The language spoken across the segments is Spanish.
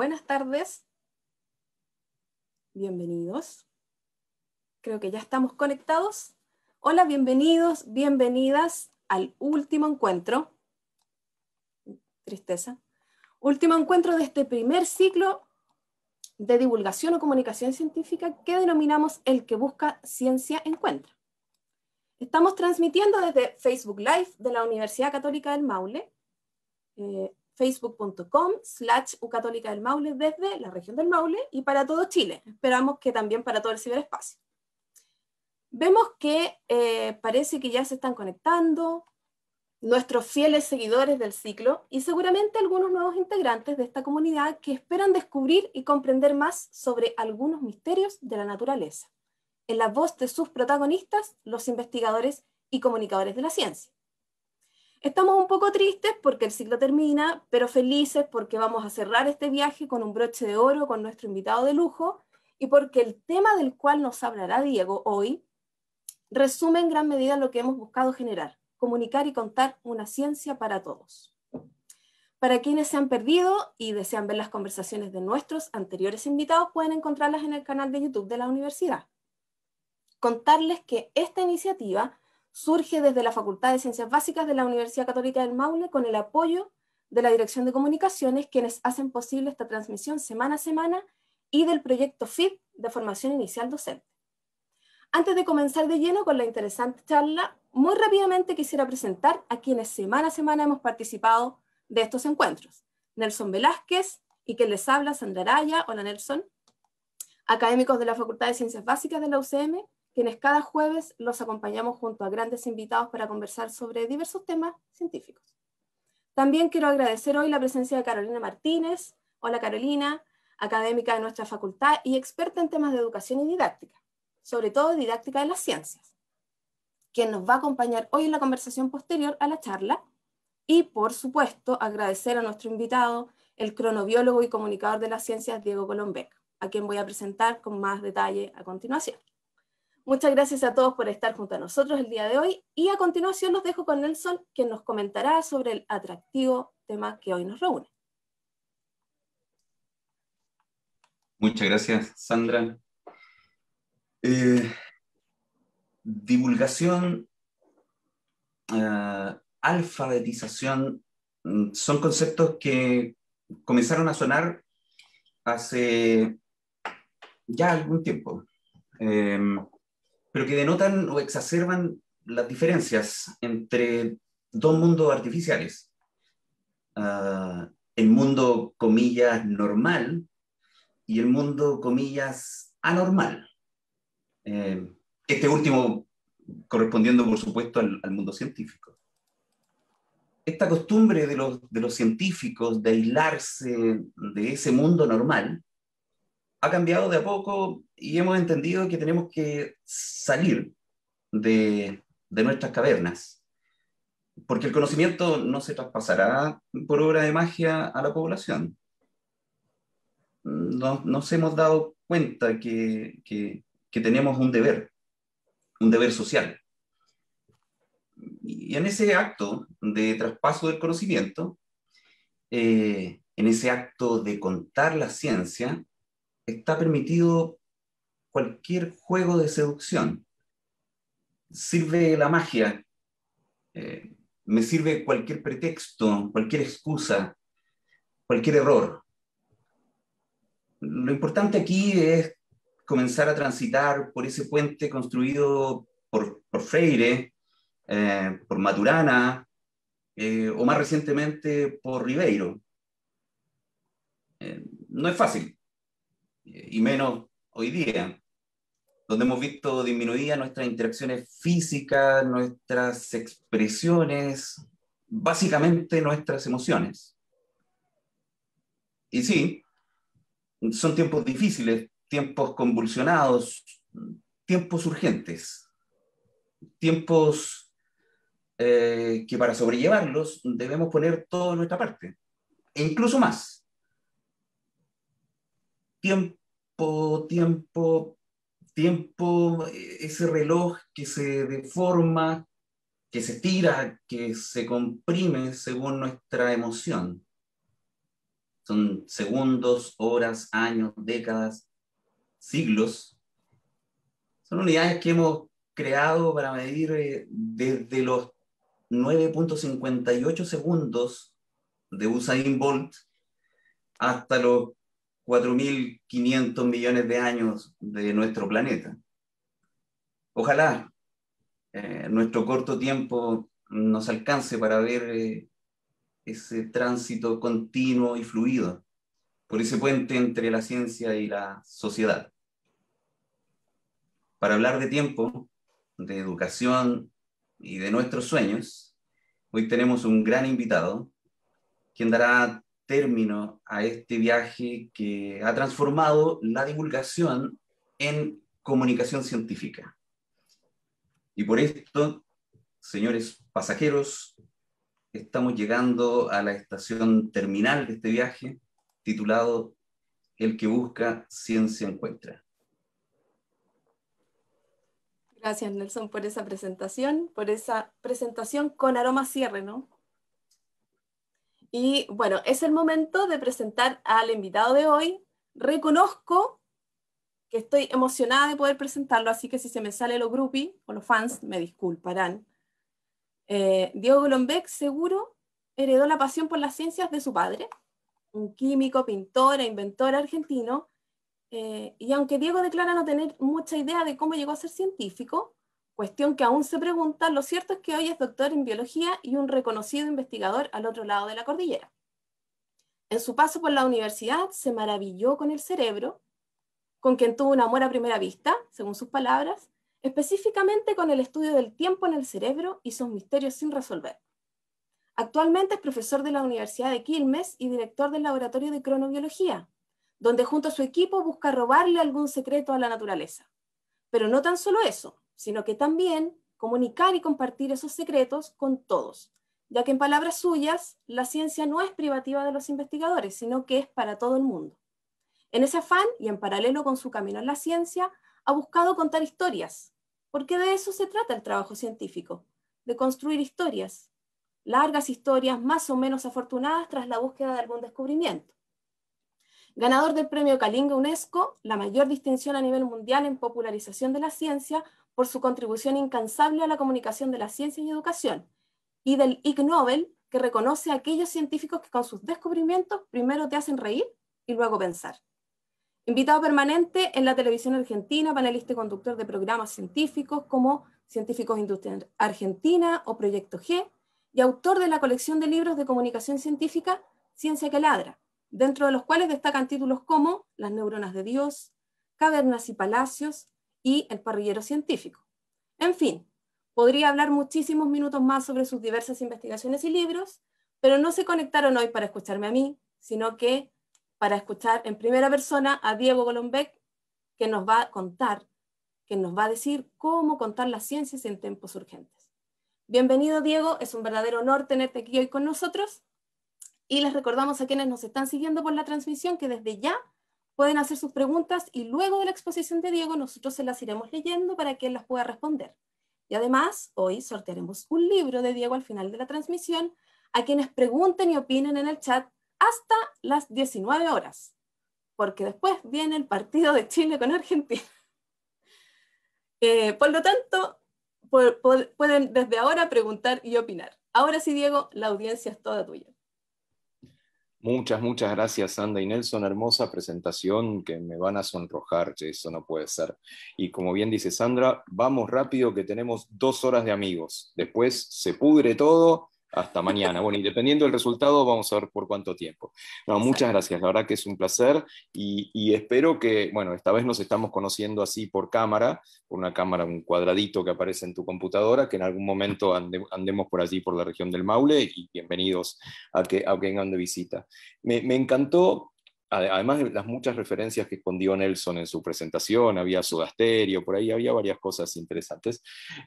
Buenas tardes. Bienvenidos. Creo que ya estamos conectados. Hola, bienvenidos, bienvenidas al último encuentro. Tristeza. Último encuentro de este primer ciclo de divulgación o comunicación científica que denominamos el que busca ciencia encuentra. Estamos transmitiendo desde Facebook Live de la Universidad Católica del Maule. Eh, facebook.com slash Ucatólica del Maule desde la región del Maule y para todo Chile. Esperamos que también para todo el ciberespacio. Vemos que eh, parece que ya se están conectando nuestros fieles seguidores del ciclo y seguramente algunos nuevos integrantes de esta comunidad que esperan descubrir y comprender más sobre algunos misterios de la naturaleza, en la voz de sus protagonistas, los investigadores y comunicadores de la ciencia. Estamos un poco tristes porque el ciclo termina, pero felices porque vamos a cerrar este viaje con un broche de oro con nuestro invitado de lujo y porque el tema del cual nos hablará Diego hoy resume en gran medida lo que hemos buscado generar, comunicar y contar una ciencia para todos. Para quienes se han perdido y desean ver las conversaciones de nuestros anteriores invitados, pueden encontrarlas en el canal de YouTube de la universidad. Contarles que esta iniciativa surge desde la Facultad de Ciencias Básicas de la Universidad Católica del Maule con el apoyo de la Dirección de Comunicaciones, quienes hacen posible esta transmisión semana a semana, y del proyecto FIT de formación inicial docente. Antes de comenzar de lleno con la interesante charla, muy rápidamente quisiera presentar a quienes semana a semana hemos participado de estos encuentros. Nelson Velázquez y quien les habla, Sandra Araya. Hola Nelson. Académicos de la Facultad de Ciencias Básicas de la UCM, quienes cada jueves los acompañamos junto a grandes invitados para conversar sobre diversos temas científicos. También quiero agradecer hoy la presencia de Carolina Martínez. Hola Carolina, académica de nuestra facultad y experta en temas de educación y didáctica, sobre todo didáctica de las ciencias, quien nos va a acompañar hoy en la conversación posterior a la charla. Y por supuesto, agradecer a nuestro invitado, el cronobiólogo y comunicador de las ciencias Diego Colombeca, a quien voy a presentar con más detalle a continuación. Muchas gracias a todos por estar junto a nosotros el día de hoy y a continuación los dejo con Nelson, quien nos comentará sobre el atractivo tema que hoy nos reúne. Muchas gracias, Sandra. Eh, divulgación, eh, alfabetización, mm, son conceptos que comenzaron a sonar hace ya algún tiempo. Eh, pero que denotan o exacerban las diferencias entre dos mundos artificiales. Ah, el mundo, comillas, normal y el mundo, comillas, anormal. Eh, este último correspondiendo, por supuesto, al, mundo científico. Esta costumbre de los, de los científicos de aislarse de ese mundo normal ha cambiado de a poco y hemos entendido que tenemos que salir de, nuestras cavernas, porque el conocimiento no se traspasará por obra de magia a la población. Nos, nos hemos dado cuenta que, tenemos un deber, un deber social. Y en ese acto de traspaso del conocimiento, eh, en ese acto de contar la ciencia, está permitido cualquier juego de seducción. Sirve la magia, eh, me sirve cualquier pretexto, cualquier excusa, cualquier error. Lo importante aquí es comenzar a transitar por ese puente construido por, Freire, eh, por Maturana, eh, o más recientemente por Ribeiro. no es fácil, y menos hoy día donde hemos visto disminuidas nuestras interacciones físicas, nuestras expresiones, básicamente nuestras emociones. Y sí, son tiempos difíciles, tiempos convulsionados, tiempos urgentes, tiempos eh, que para sobrellevarlos debemos poner toda nuestra parte, e incluso más. Tiempo, tiempo tiempo, e, ese reloj que se deforma, que se tira, que se comprime según nuestra emoción. Son segundos, horas, años, décadas, siglos. Son unidades que hemos creado para medir eh, desde los 9.58 segundos de Usain Bolt hasta los 4.500 millones de años de nuestro planeta. Ojalá eh, nuestro corto tiempo nos alcance para ver eh, ese tránsito continuo y fluido por ese puente entre la ciencia y la sociedad. Para hablar de tiempo, de educación y de nuestros sueños, hoy tenemos un gran invitado, quien dará término a este viaje que ha transformado la divulgación en comunicación científica. Y por esto, señores pasajeros, estamos llegando a la estación terminal de este viaje titulado El que busca ciencia encuentra. Gracias Nelson por esa presentación, por esa presentación con aroma cierre, ¿no? Y bueno, es el momento de presentar al invitado de hoy. Reconozco que estoy emocionada de poder presentarlo, así que si se me sale lo grupi o los fans, me disculparán. Eh, Diego Golombek seguro heredó la pasión por las ciencias de su padre, un químico, pintor e inventor argentino. Eh, y aunque Diego declara no tener mucha idea de cómo llegó a ser científico, Cuestión que aún se pregunta, lo cierto es que hoy es doctor en biología y un reconocido investigador al otro lado de la cordillera. En su paso por la universidad se maravilló con el cerebro, con quien tuvo un amor a primera vista, según sus palabras, específicamente con el estudio del tiempo en el cerebro y sus misterios sin resolver. Actualmente es profesor de la Universidad de Quilmes y director del Laboratorio de Cronobiología, donde junto a su equipo busca robarle algún secreto a la naturaleza. Pero no tan solo eso, sino que también comunicar y compartir esos secretos con todos, ya que en palabras suyas, la ciencia no es privativa de los investigadores, sino que es para todo el mundo. En ese afán y en paralelo con su camino en la ciencia, ha buscado contar historias, porque de eso se trata el trabajo científico, de construir historias, largas historias más o menos afortunadas tras la búsqueda de algún descubrimiento. Ganador del premio Kalinga UNESCO, la mayor distinción a nivel mundial en popularización de la ciencia, por su contribución incansable a la comunicación de la ciencia y educación, y del Ig Nobel, que reconoce a aquellos científicos que con sus descubrimientos primero te hacen reír y luego pensar. Invitado permanente en la televisión argentina, panelista y conductor de programas científicos como Científicos Industria Argentina o Proyecto G, y autor de la colección de libros de comunicación científica Ciencia que Ladra, dentro de los cuales destacan títulos como Las neuronas de Dios, Cavernas y Palacios, y el parrillero científico. En fin, podría hablar muchísimos minutos más sobre sus diversas investigaciones y libros, pero no se conectaron hoy para escucharme a mí, sino que para escuchar en primera persona a Diego Golombek, que nos va a contar, que nos va a decir cómo contar las ciencias en tiempos urgentes. Bienvenido, Diego, es un verdadero honor tenerte aquí hoy con nosotros. Y les recordamos a quienes nos están siguiendo por la transmisión que desde ya pueden hacer sus preguntas y luego de la exposición de Diego nosotros se las iremos leyendo para que él las pueda responder. Y además, hoy sortearemos un libro de Diego al final de la transmisión a quienes pregunten y opinen en el chat hasta las 19 horas, porque después viene el partido de Chile con Argentina. Eh, por lo tanto, pueden desde ahora preguntar y opinar. Ahora sí, Diego, la audiencia es toda tuya. Muchas, muchas gracias, Sandra y Nelson. Hermosa presentación que me van a sonrojar, eso no puede ser. Y como bien dice Sandra, vamos rápido que tenemos dos horas de amigos. Después se pudre todo hasta mañana. Bueno, y dependiendo del resultado, vamos a ver por cuánto tiempo. No, muchas gracias, la verdad que es un placer y, espero que, bueno, esta vez nos estamos conociendo así por cámara, por una cámara, un cuadradito que aparece en tu computadora, que en algún momento andemos por allí, por la región del Maule, y bienvenidos a que, a vengan de visita. me encantó además de las muchas referencias que escondió Nelson en su presentación, había Sudasterio, por ahí había varias cosas interesantes,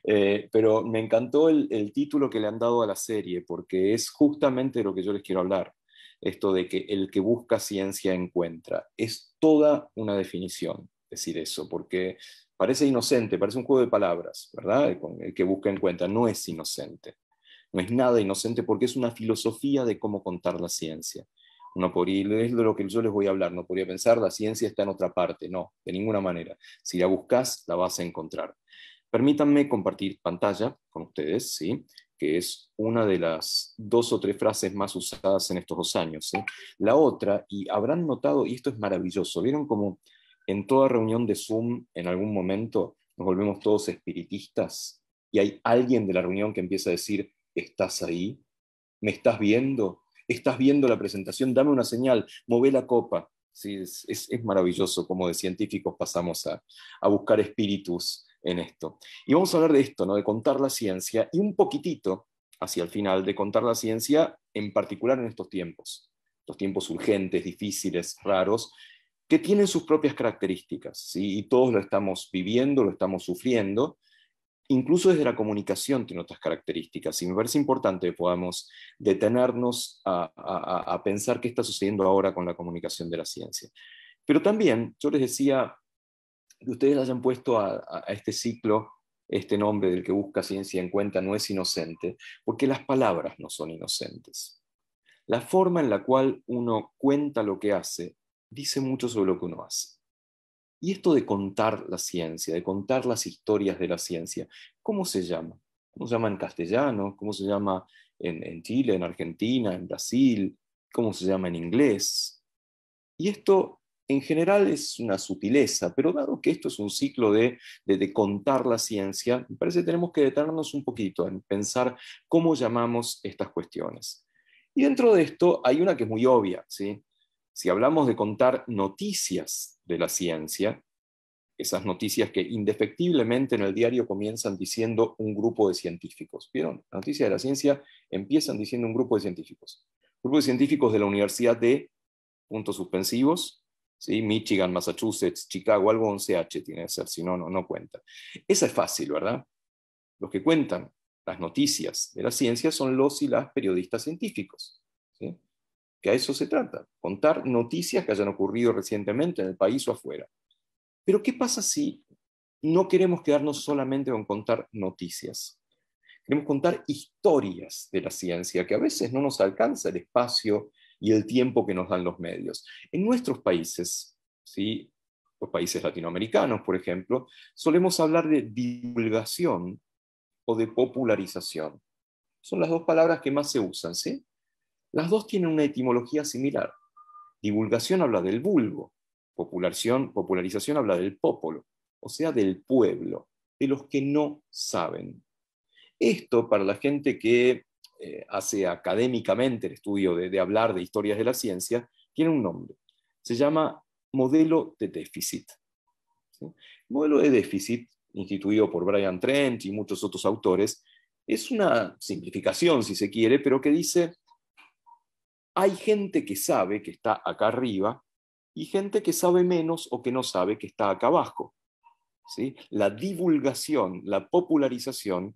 eh, pero me encantó el, el, título que le han dado a la serie, porque es justamente lo que yo les quiero hablar, esto de que el que busca ciencia encuentra. Es toda una definición decir eso, porque parece inocente, parece un juego de palabras, ¿verdad? El que busca encuentra, no es inocente. No es nada inocente porque es una filosofía de cómo contar la ciencia no podría, es de lo que yo les voy a hablar, no podría pensar, la ciencia está en otra parte, no, de ninguna manera. Si la buscas, la vas a encontrar. Permítanme compartir pantalla con ustedes, ¿sí? que es una de las dos o tres frases más usadas en estos dos años. La otra, y habrán notado, y esto es maravilloso, ¿vieron como en toda reunión de Zoom, en algún momento, nos volvemos todos espiritistas y hay alguien de la reunión que empieza a decir, ¿estás ahí? ¿Me estás viendo? estás viendo la presentación, dame una señal, mueve la copa. Sí, es, maravilloso cómo de científicos pasamos a, buscar espíritus en esto. Y vamos a hablar de esto, ¿no? de contar la ciencia y un poquitito hacia el final de contar la ciencia, en particular en estos tiempos, los tiempos urgentes, difíciles, raros, que tienen sus propias características, y todos lo estamos viviendo, lo estamos sufriendo, incluso desde la comunicación tiene otras características. Y me parece importante que podamos detenernos a, pensar qué está sucediendo ahora con la comunicación de la ciencia. Pero también, yo les decía que ustedes hayan puesto a este ciclo este nombre del que busca ciencia en cuenta no es inocente, porque las palabras no son inocentes. La forma en la cual uno cuenta lo que hace dice mucho sobre lo que uno hace. Y esto de contar la ciencia, de contar las historias de la ciencia, ¿cómo se llama? ¿Cómo se llama en castellano? ¿Cómo se llama en, Chile, en Argentina, en Brasil? ¿Cómo se llama en inglés? Y esto en general es una sutileza, pero dado que esto es un ciclo de, de, de, contar la ciencia, me parece que tenemos que detenernos un poquito en pensar cómo llamamos estas cuestiones. Y dentro de esto hay una que es muy obvia, ¿sí? Si hablamos de contar noticias de la ciencia, esas noticias que indefectiblemente en el diario comienzan diciendo un grupo de científicos. ¿Vieron? noticias de la ciencia empiezan diciendo un grupo de científicos. grupo de científicos de la Universidad de puntos suspensivos, ¿sí? Michigan, Massachusetts, Chicago, algo 11H tiene que ser, si no, no, no cuenta. Esa es fácil, ¿verdad? Los que cuentan las noticias de la ciencia son los y las periodistas científicos. ¿sí? que a eso se trata, contar noticias que hayan ocurrido recientemente en el país o afuera. Pero ¿qué pasa si no queremos quedarnos solamente con contar noticias? Queremos contar historias de la ciencia, que a veces no nos alcanza el espacio y el tiempo que nos dan los medios. En nuestros países, ¿sí? los países latinoamericanos, por ejemplo, solemos hablar de divulgación o de popularización. Son las dos palabras que más se usan, ¿sí? Las dos tienen una etimología similar. Divulgación habla del vulgo, popularización, habla del popolo, o sea, del pueblo, de los que no saben. Esto para la gente que eh, hace académicamente el estudio de, hablar de historias de la ciencia, tiene un nombre. Se llama modelo de déficit. modelo de déficit, instituido por Brian Trent y muchos otros autores, es una simplificación, si se quiere, pero que dice hay gente que sabe que está acá arriba y gente que sabe menos o que no sabe que está acá abajo. ¿sí? La divulgación, la popularización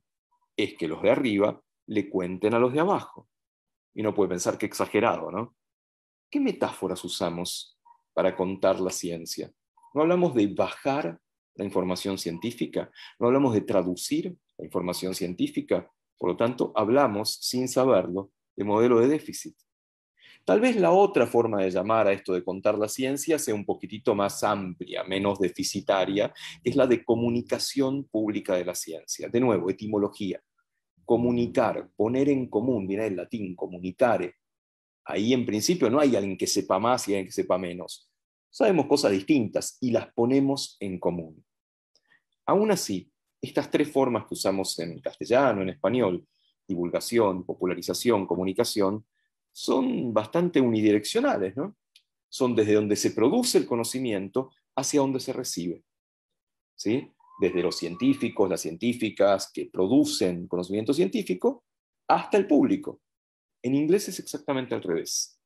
es que los de arriba le cuenten a los de abajo. Y no puede pensar que exagerado, ¿no? ¿Qué metáforas usamos para contar la ciencia? No hablamos de bajar la información científica, no hablamos de traducir la información científica, por lo tanto, hablamos, sin saberlo, de modelo de déficit. Tal vez la otra forma de llamar a esto de contar la ciencia sea un poquitito más amplia, menos deficitaria, es la de comunicación pública de la ciencia. De nuevo, etimología. Comunicar, poner en común, mirá el latín, comunicare. Ahí en principio no hay alguien que sepa más y alguien que sepa menos. Sabemos cosas distintas y las ponemos en común. Aún así, estas tres formas que usamos en castellano, en español, divulgación, popularización, comunicación, son bastante unidireccionales, ¿no? Son desde donde se produce el conocimiento hacia donde se recibe. ¿Sí? Desde los científicos, las científicas que producen conocimiento científico, hasta el público. En inglés es exactamente al revés.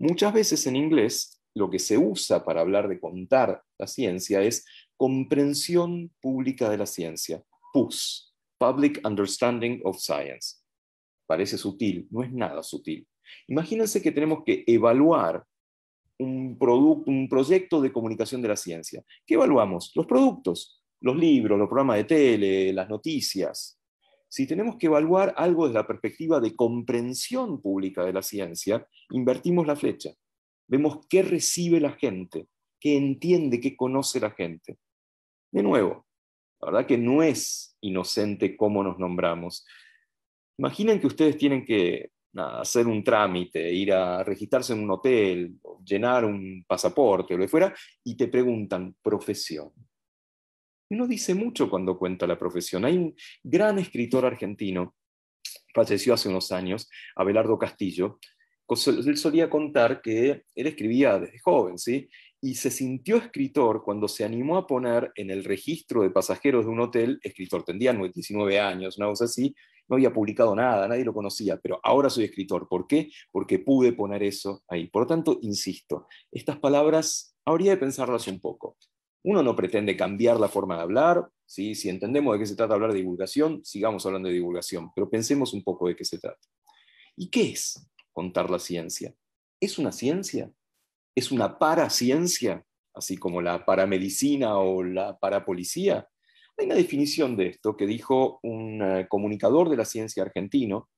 Muchas veces en inglés lo que se usa para hablar de contar la ciencia es comprensión pública de la ciencia, PUS, Public Understanding of Science. Parece sutil, no es nada sutil. Imagínense que tenemos que evaluar un proyecto de comunicación de la ciencia. ¿Qué evaluamos? Los productos, los libros, los programas de tele, las noticias. Si tenemos que evaluar algo desde la perspectiva de comprensión pública de la ciencia, invertimos la flecha. Vemos qué recibe la gente, qué entiende, qué conoce la gente. De nuevo, la verdad que no es inocente cómo nos nombramos. Imaginen que ustedes tienen que hacer un trámite, ir a registrarse en un hotel, llenar un pasaporte o lo que fuera, y te preguntan profesión. Uno dice mucho cuando cuenta la profesión. Hay un gran escritor argentino, falleció hace unos años, Abelardo Castillo. Él solía contar que él escribía desde joven, ¿sí? Y se sintió escritor cuando se animó a poner en el registro de pasajeros de un hotel, escritor, tendía 99 años, una cosa así, no había publicado nada, nadie lo conocía, pero ahora soy escritor. ¿Por qué? Porque pude poner eso ahí. Por lo tanto, insisto, estas palabras habría de pensarlas un poco. Uno no pretende cambiar la forma de hablar, ¿sí? si entendemos de qué se trata hablar de divulgación, sigamos hablando de divulgación, pero pensemos un poco de qué se trata. ¿Y qué es contar la ciencia? ¿Es una ciencia? ¿Es una paraciencia? Así como la paramedicina o la parapolicía. Hay una definición de esto que dijo un eh, comunicador de la ciencia argentino,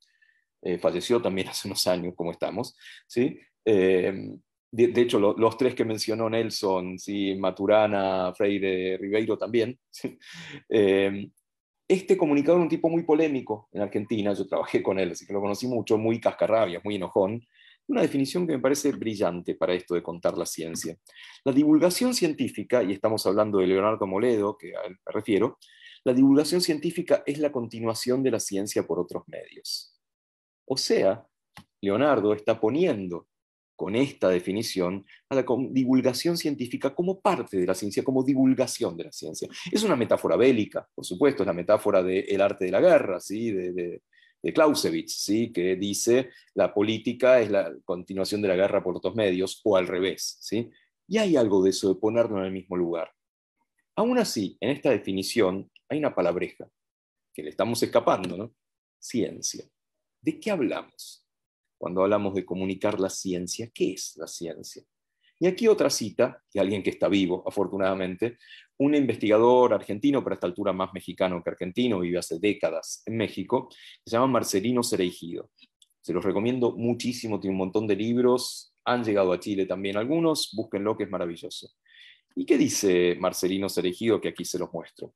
eh, falleció también hace unos años, como estamos, ¿sí? Eh, de, hecho, los tres que mencionó Nelson, ¿sí? Maturana, Freire, Ribeiro también. este comunicador era un tipo muy polémico en Argentina, yo trabajé con él, así que lo conocí mucho, muy cascarrabias, muy enojón, una definición que me parece brillante para esto de contar la ciencia. La divulgación científica, y estamos hablando de Leonardo Moledo, que a él me refiero, la divulgación científica es la continuación de la ciencia por otros medios. O sea, Leonardo está poniendo con esta definición a la divulgación científica como parte de la ciencia, como divulgación de la ciencia. Es una metáfora bélica, por supuesto, es la metáfora del arte de la guerra, ¿sí? de, de Clausewitz, ¿sí? que dice la política es la continuación de la guerra por otros medios o al revés. ¿sí? Y hay algo de eso, de ponernos en el mismo lugar. Aún así, en esta definición hay una palabreja que le estamos escapando, ¿no? Ciencia. ¿De qué hablamos? Cuando hablamos de comunicar la ciencia, ¿qué es la ciencia? Y aquí otra cita, de alguien que está vivo, afortunadamente, un investigador argentino, pero a esta altura más mexicano que argentino, vive hace décadas en México, se llama Marcelino Sereigido. Se los recomiendo muchísimo, tiene un montón de libros, han llegado a Chile también algunos, búsquenlo que es maravilloso. ¿Y qué dice Marcelino Cerejido que aquí se los muestro?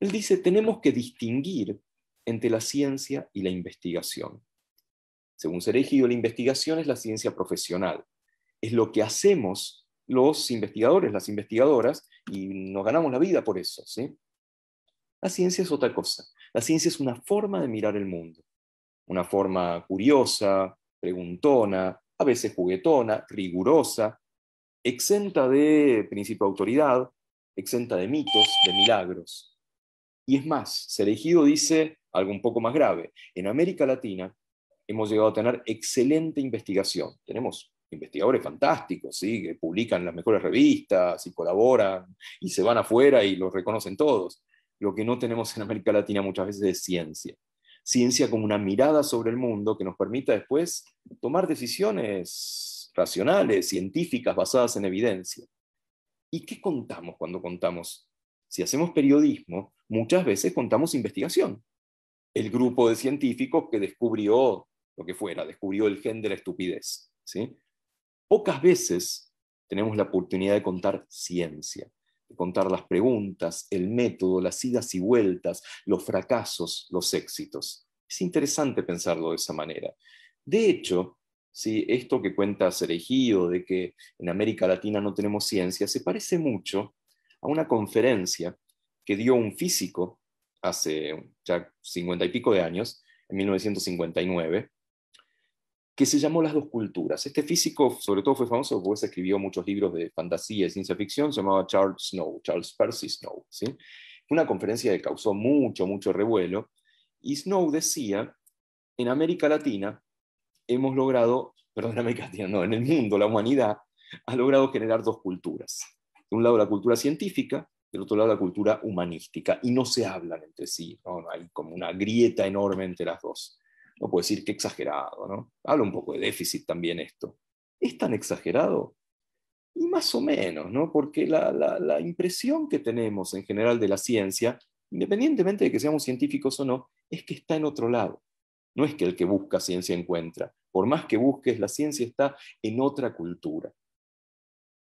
Él dice, tenemos que distinguir entre la ciencia y la investigación. Según Cerejido, la investigación es la ciencia profesional, es lo que hacemos los investigadores, las investigadoras, y nos ganamos la vida por eso. ¿sí? La ciencia es otra cosa. La ciencia es una forma de mirar el mundo, una forma curiosa, preguntona, a veces juguetona, rigurosa, exenta de principio de autoridad, exenta de mitos, de milagros. Y es más, elegido dice algo un poco más grave. En América Latina hemos llegado a tener excelente investigación. Tenemos investigadores fantásticos, ¿sí? que publican las mejores revistas y colaboran y se van afuera y los reconocen todos. Lo que no tenemos en América Latina muchas veces es ciencia. Ciencia como una mirada sobre el mundo que nos permita después tomar decisiones racionales, científicas, basadas en evidencia. ¿Y qué contamos cuando contamos? Si hacemos periodismo, muchas veces contamos investigación. El grupo de científicos que descubrió lo que fuera, descubrió el gen de la estupidez. ¿sí? Pocas veces tenemos la oportunidad de contar ciencia, de contar las preguntas, el método, las idas y vueltas, los fracasos, los éxitos. Es interesante pensarlo de esa manera. De hecho, esto que cuenta Serejío de que en América Latina no tenemos ciencia se parece mucho a una conferencia que dio un físico hace ya cincuenta y pico de años, en 1959, que se llamó Las dos culturas. Este físico, sobre todo, fue famoso porque escribió muchos libros de fantasía y ciencia ficción, se llamaba Charles Snow, Charles Percy Snow. Una conferencia que causó mucho, mucho revuelo, y Snow decía, en América Latina hemos logrado, perdón, en América no, en el mundo, la humanidad ha logrado generar dos culturas. De un lado la cultura científica, del otro lado la cultura humanística, y no se hablan entre sí, hay como una grieta enorme entre las dos. No puedo decir que exagerado, ¿no? Habla un poco de déficit también esto. ¿Es tan exagerado? Y más o menos, ¿no? Porque la, impresión que tenemos en general de la ciencia, independientemente de que seamos científicos o no, es que está en otro lado. No es que el que busca ciencia encuentra. Por más que busques, la ciencia está en otra cultura.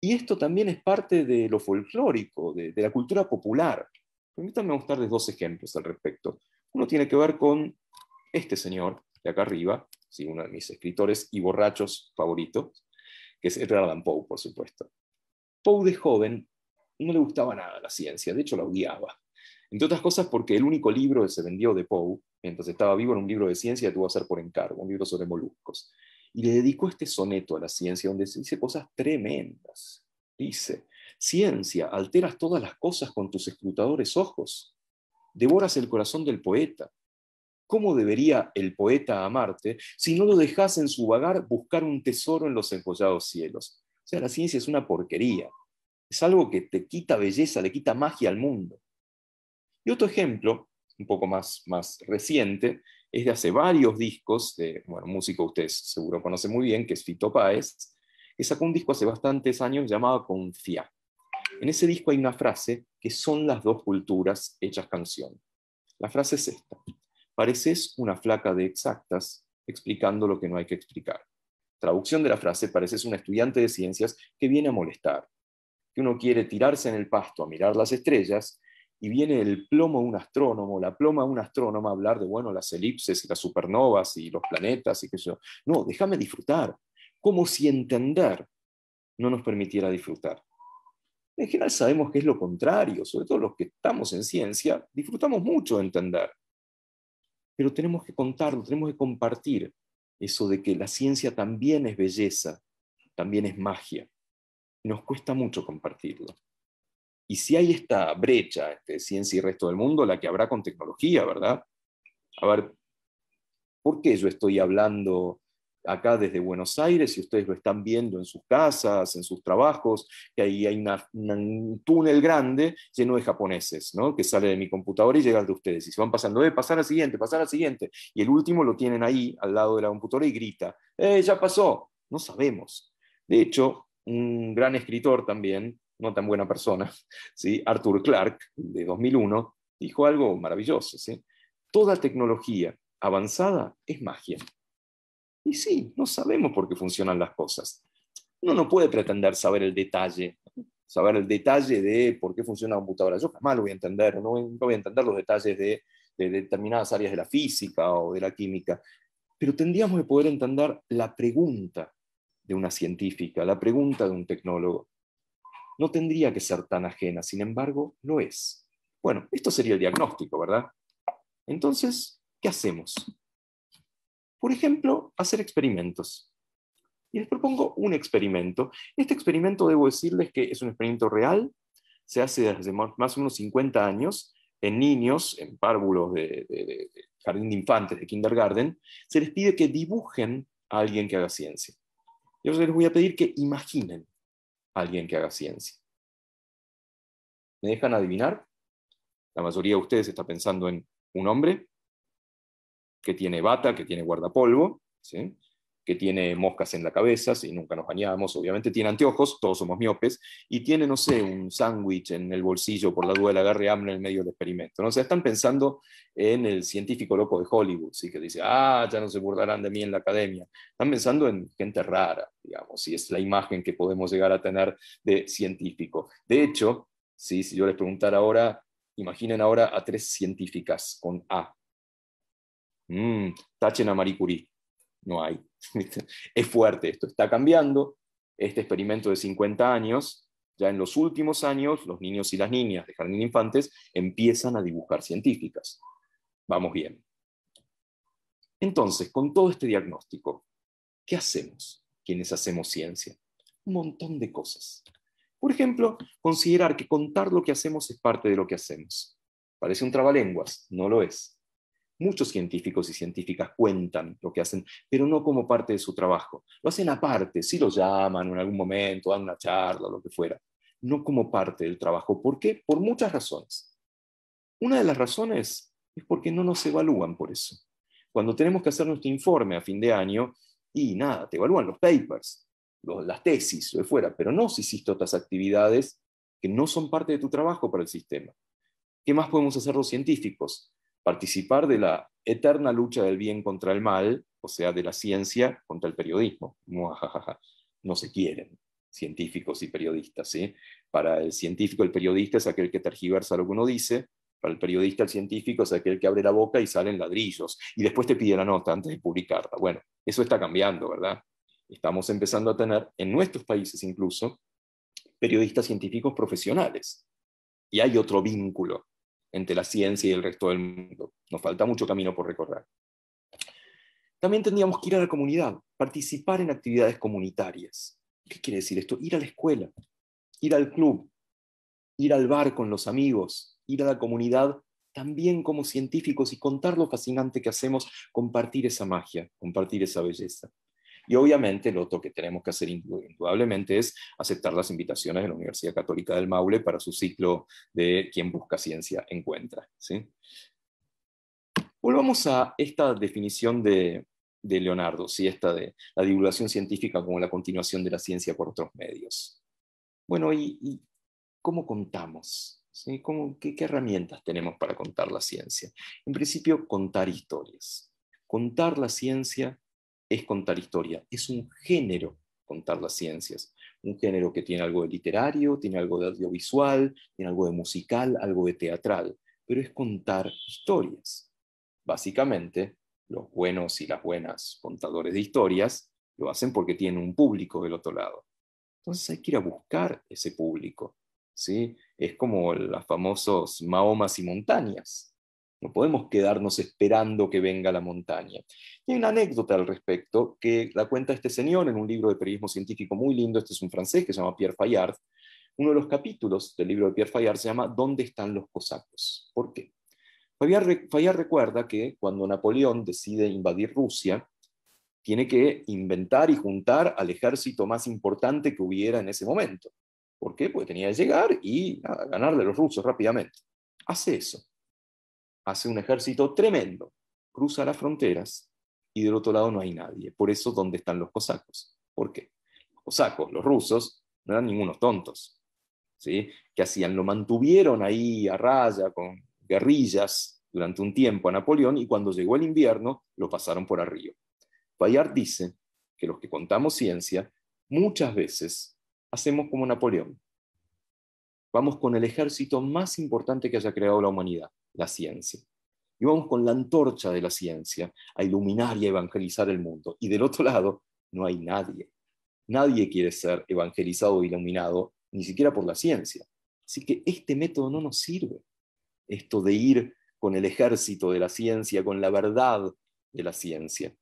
Y esto también es parte de lo folclórico, de, de la cultura popular. Permítanme mostrarles dos ejemplos al respecto. Uno tiene que ver con este señor de acá arriba, ¿sí? uno de mis escritores y borrachos favoritos, que es Edgar Allan Poe, por supuesto. Poe de joven no le gustaba nada la ciencia, de hecho la odiaba. Entre otras cosas porque el único libro que se vendió de Poe, mientras estaba vivo, era un libro de ciencia que tuvo que hacer por encargo, un libro sobre moluscos. Y le dedicó este soneto a la ciencia donde se dice cosas tremendas. Dice, ciencia, alteras todas las cosas con tus escrutadores ojos, devoras el corazón del poeta, ¿Cómo debería el poeta amarte si no lo dejas en su vagar buscar un tesoro en los empollados cielos? O sea, la ciencia es una porquería. Es algo que te quita belleza, le quita magia al mundo. Y otro ejemplo, un poco más, más reciente, es de hace varios discos, de, bueno, músico ustedes seguro conocen muy bien, que es Fito Páez, que sacó un disco hace bastantes años llamado Confía. En ese disco hay una frase que son las dos culturas hechas canción. La frase es esta. Pareces una flaca de exactas explicando lo que no hay que explicar. Traducción de la frase, pareces un estudiante de ciencias que viene a molestar, que uno quiere tirarse en el pasto a mirar las estrellas y viene el plomo de un astrónomo, la ploma de un astrónomo a hablar de, bueno, las elipses y las supernovas y los planetas y qué eso. No, déjame disfrutar, como si entender no nos permitiera disfrutar. En general sabemos que es lo contrario, sobre todo los que estamos en ciencia, disfrutamos mucho de entender pero tenemos que contarlo, tenemos que compartir eso de que la ciencia también es belleza, también es magia. Nos cuesta mucho compartirlo. Y si hay esta brecha entre ciencia y resto del mundo, la que habrá con tecnología, ¿verdad? A ver, ¿por qué yo estoy hablando acá desde Buenos Aires, si ustedes lo están viendo en sus casas, en sus trabajos, que ahí hay un túnel grande lleno de japoneses, ¿no? que sale de mi computadora y llega al de ustedes, y se van pasando, eh, pasar al siguiente, pasar al siguiente, y el último lo tienen ahí, al lado de la computadora, y grita, eh, ya pasó, no sabemos. De hecho, un gran escritor también, no tan buena persona, ¿sí? Arthur Clarke, de 2001, dijo algo maravilloso, toda tecnología avanzada es magia. Y sí, no sabemos por qué funcionan las cosas. Uno no puede pretender saber el detalle, saber el detalle de por qué funciona la computadora. Yo jamás lo voy a entender, no voy, a entender los detalles de, de determinadas áreas de la física o de la química, pero tendríamos que poder entender la pregunta de una científica, la pregunta de un tecnólogo. No tendría que ser tan ajena, sin embargo, lo es. Bueno, esto sería el diagnóstico, ¿verdad? Entonces, ¿qué hacemos? Por ejemplo, hacer experimentos. Y les propongo un experimento. Este experimento debo decirles que es un experimento real, se hace desde más o menos 50 años en niños, en párvulos de, de jardín de infantes, de kindergarten, se les pide que dibujen a alguien que haga ciencia. Yo les voy a pedir que imaginen a alguien que haga ciencia. ¿Me dejan adivinar? La mayoría de ustedes está pensando en un hombre que tiene bata, que tiene guardapolvo, que tiene moscas en la cabeza, si nunca nos bañábamos, obviamente tiene anteojos, todos somos miopes, y tiene, no sé, un sándwich en el bolsillo por la duda del agarre hambre en medio del experimento. ¿no? O están pensando en el científico loco de Hollywood, ¿sí? que dice, ah, ya no se burlarán de mí en la academia. Están pensando en gente rara, digamos, si es la imagen que podemos llegar a tener de científico. De hecho, ¿sí? si yo les preguntara ahora, imaginen ahora a tres científicas con A, Mm, tachen a Marie Curie. No hay. es fuerte esto. Está cambiando. Este experimento de 50 años, ya en los últimos años, los niños y las niñas de jardín infantes empiezan a dibujar científicas. Vamos bien. Entonces, con todo este diagnóstico, ¿qué hacemos quienes hacemos ciencia? Un montón de cosas. Por ejemplo, considerar que contar lo que hacemos es parte de lo que hacemos. Parece un trabalenguas, no lo es. Muchos científicos y científicas cuentan lo que hacen, pero no como parte de su trabajo. Lo hacen aparte, si lo llaman en algún momento, dan una charla, o lo que fuera. No como parte del trabajo. ¿Por qué? Por muchas razones. Una de las razones es porque no nos evalúan por eso. Cuando tenemos que hacer nuestro informe a fin de año, y nada, te evalúan los papers, las tesis, lo de fuera, pero no si hiciste otras actividades que no son parte de tu trabajo para el sistema. ¿Qué más podemos hacer los científicos? participar de la eterna lucha del bien contra el mal, o sea, de la ciencia contra el periodismo. No se quieren científicos y periodistas. ¿sí? Para el científico, el periodista es aquel que tergiversa lo que uno dice. Para el periodista, el científico es aquel que abre la boca y salen ladrillos. Y después te pide la nota antes de publicarla. Bueno, eso está cambiando, ¿verdad? Estamos empezando a tener, en nuestros países incluso, periodistas científicos profesionales. Y hay otro vínculo entre la ciencia y el resto del mundo. Nos falta mucho camino por recorrer. También tendríamos que ir a la comunidad, participar en actividades comunitarias. ¿Qué quiere decir esto? Ir a la escuela, ir al club, ir al bar con los amigos, ir a la comunidad también como científicos y contar lo fascinante que hacemos, compartir esa magia, compartir esa belleza. Y obviamente lo otro que tenemos que hacer indudablemente es aceptar las invitaciones de la Universidad Católica del Maule para su ciclo de quien busca ciencia encuentra. ¿sí? Volvamos a esta definición de, Leonardo, ¿sí? esta de la divulgación científica como la continuación de la ciencia por otros medios. Bueno, ¿y, cómo contamos? ¿Sí? ¿Cómo, qué, herramientas tenemos para contar la ciencia? En principio, contar historias. Contar la ciencia es contar historia, es un género contar las ciencias, un género que tiene algo de literario, tiene algo de audiovisual, tiene algo de musical, algo de teatral, pero es contar historias. Básicamente, los buenos y las buenas contadores de historias lo hacen porque tienen un público del otro lado. Entonces hay que ir a buscar ese público. ¿sí? Es como los famosos Mahomas y montañas. No podemos quedarnos esperando que venga la montaña. Y hay una anécdota al respecto que la cuenta este señor en un libro de periodismo científico muy lindo, este es un francés que se llama Pierre Fayard. Uno de los capítulos del libro de Pierre Fayard se llama ¿Dónde están los cosacos? ¿Por qué? Fayard, recuerda que cuando Napoleón decide invadir Rusia, tiene que inventar y juntar al ejército más importante que hubiera en ese momento. ¿Por qué? Porque tenía que llegar y ganarle a los rusos rápidamente. Hace eso. Hace un ejército tremendo. Cruza las fronteras y del otro lado no hay nadie. Por eso, ¿dónde están los cosacos? ¿Por qué? Los cosacos, los rusos, no eran ningunos tontos. ¿sí? ¿Qué hacían? Lo mantuvieron ahí a raya con guerrillas durante un tiempo a Napoleón y cuando llegó el invierno lo pasaron por arriba. Bayard dice que los que contamos ciencia muchas veces hacemos como Napoleón. Vamos con el ejército más importante que haya creado la humanidad, la ciencia. Y vamos con la antorcha de la ciencia a iluminar y a evangelizar el mundo. Y del otro lado, no hay nadie. Nadie quiere ser evangelizado o e iluminado, ni siquiera por la ciencia. Así que este método no nos sirve. Esto de ir con el ejército de la ciencia, con la verdad de la ciencia.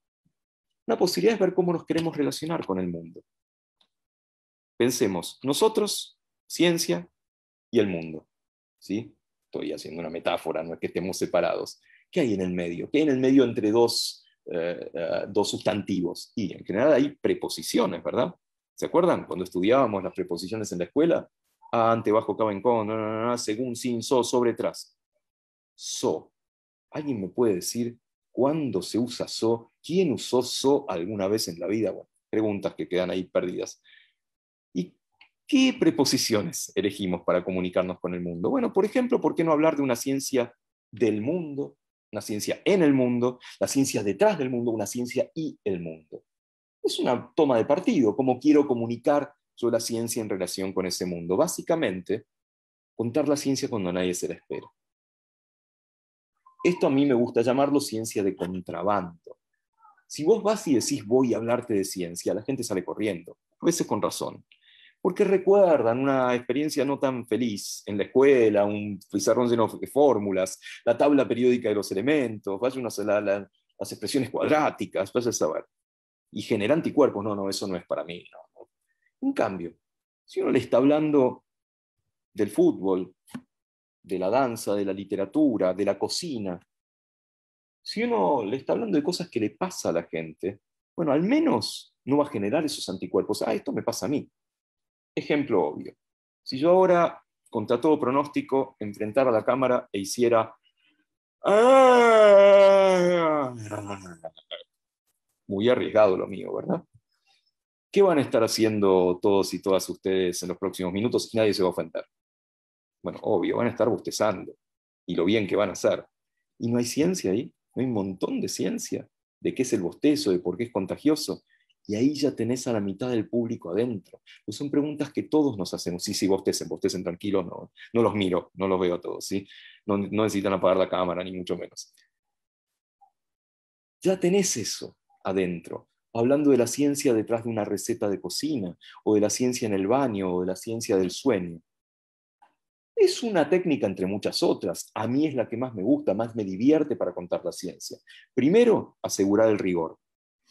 Una posibilidad es ver cómo nos queremos relacionar con el mundo. Pensemos, nosotros, ciencia y el mundo. ¿sí? estoy haciendo una metáfora, no es que estemos separados. ¿Qué hay en el medio? ¿Qué hay en el medio entre dos, eh, eh, sustantivos? Y en general hay preposiciones, ¿verdad? ¿Se acuerdan? Cuando estudiábamos las preposiciones en la escuela, ante, bajo, caben, con, no, no, no, según, sin, so, sobre, tras. So. ¿Alguien me puede decir cuándo se usa so? ¿Quién usó so alguna vez en la vida? Bueno, preguntas que quedan ahí perdidas. ¿Qué preposiciones elegimos para comunicarnos con el mundo? Bueno, por ejemplo, ¿por qué no hablar de una ciencia del mundo, una ciencia en el mundo, la ciencia detrás del mundo, una ciencia y el mundo? Es una toma de partido, cómo quiero comunicar sobre la ciencia en relación con ese mundo. Básicamente, contar la ciencia cuando nadie se la espera. Esto a mí me gusta llamarlo ciencia de contrabando. Si vos vas y decís voy a hablarte de ciencia, la gente sale corriendo, a veces con razón porque recuerdan una experiencia no tan feliz en la escuela, un pizarrón lleno de fórmulas, la tabla periódica de los elementos, vaya una, las expresiones cuadráticas, vaya a saber. Y genera anticuerpos, no, no, eso no es para mí. No, En cambio, si uno le está hablando del fútbol, de la danza, de la literatura, de la cocina, si uno le está hablando de cosas que le pasa a la gente, bueno, al menos no va a generar esos anticuerpos. Ah, esto me pasa a mí. Ejemplo obvio. Si yo ahora, contra todo pronóstico, enfrentara la cámara e hiciera... ¡Ah! Muy arriesgado lo mío, ¿verdad? ¿Qué van a estar haciendo todos y todas ustedes en los próximos minutos? Nadie se va a ofender. Bueno, obvio, van a estar bostezando. Y lo bien que van a hacer. Y no hay ciencia ahí. No hay un montón de ciencia de qué es el bostezo, de por qué es contagioso y ahí ya tenés a la mitad del público adentro. Pues son preguntas que todos nos hacemos. Sí, sí, bostecen, bostecen tranquilos, no, no los miro, no los veo a todos, ¿sí? no necesitan apagar la cámara, ni mucho menos. Ya tenés eso adentro hablando de la ciencia detrás de una receta de cocina, o de la ciencia en el baño, o de la ciencia del sueño. Es una técnica entre muchas otras. A mí es la que más me gusta, más me divierte para contar la ciencia. Primero, asegurar el rigor.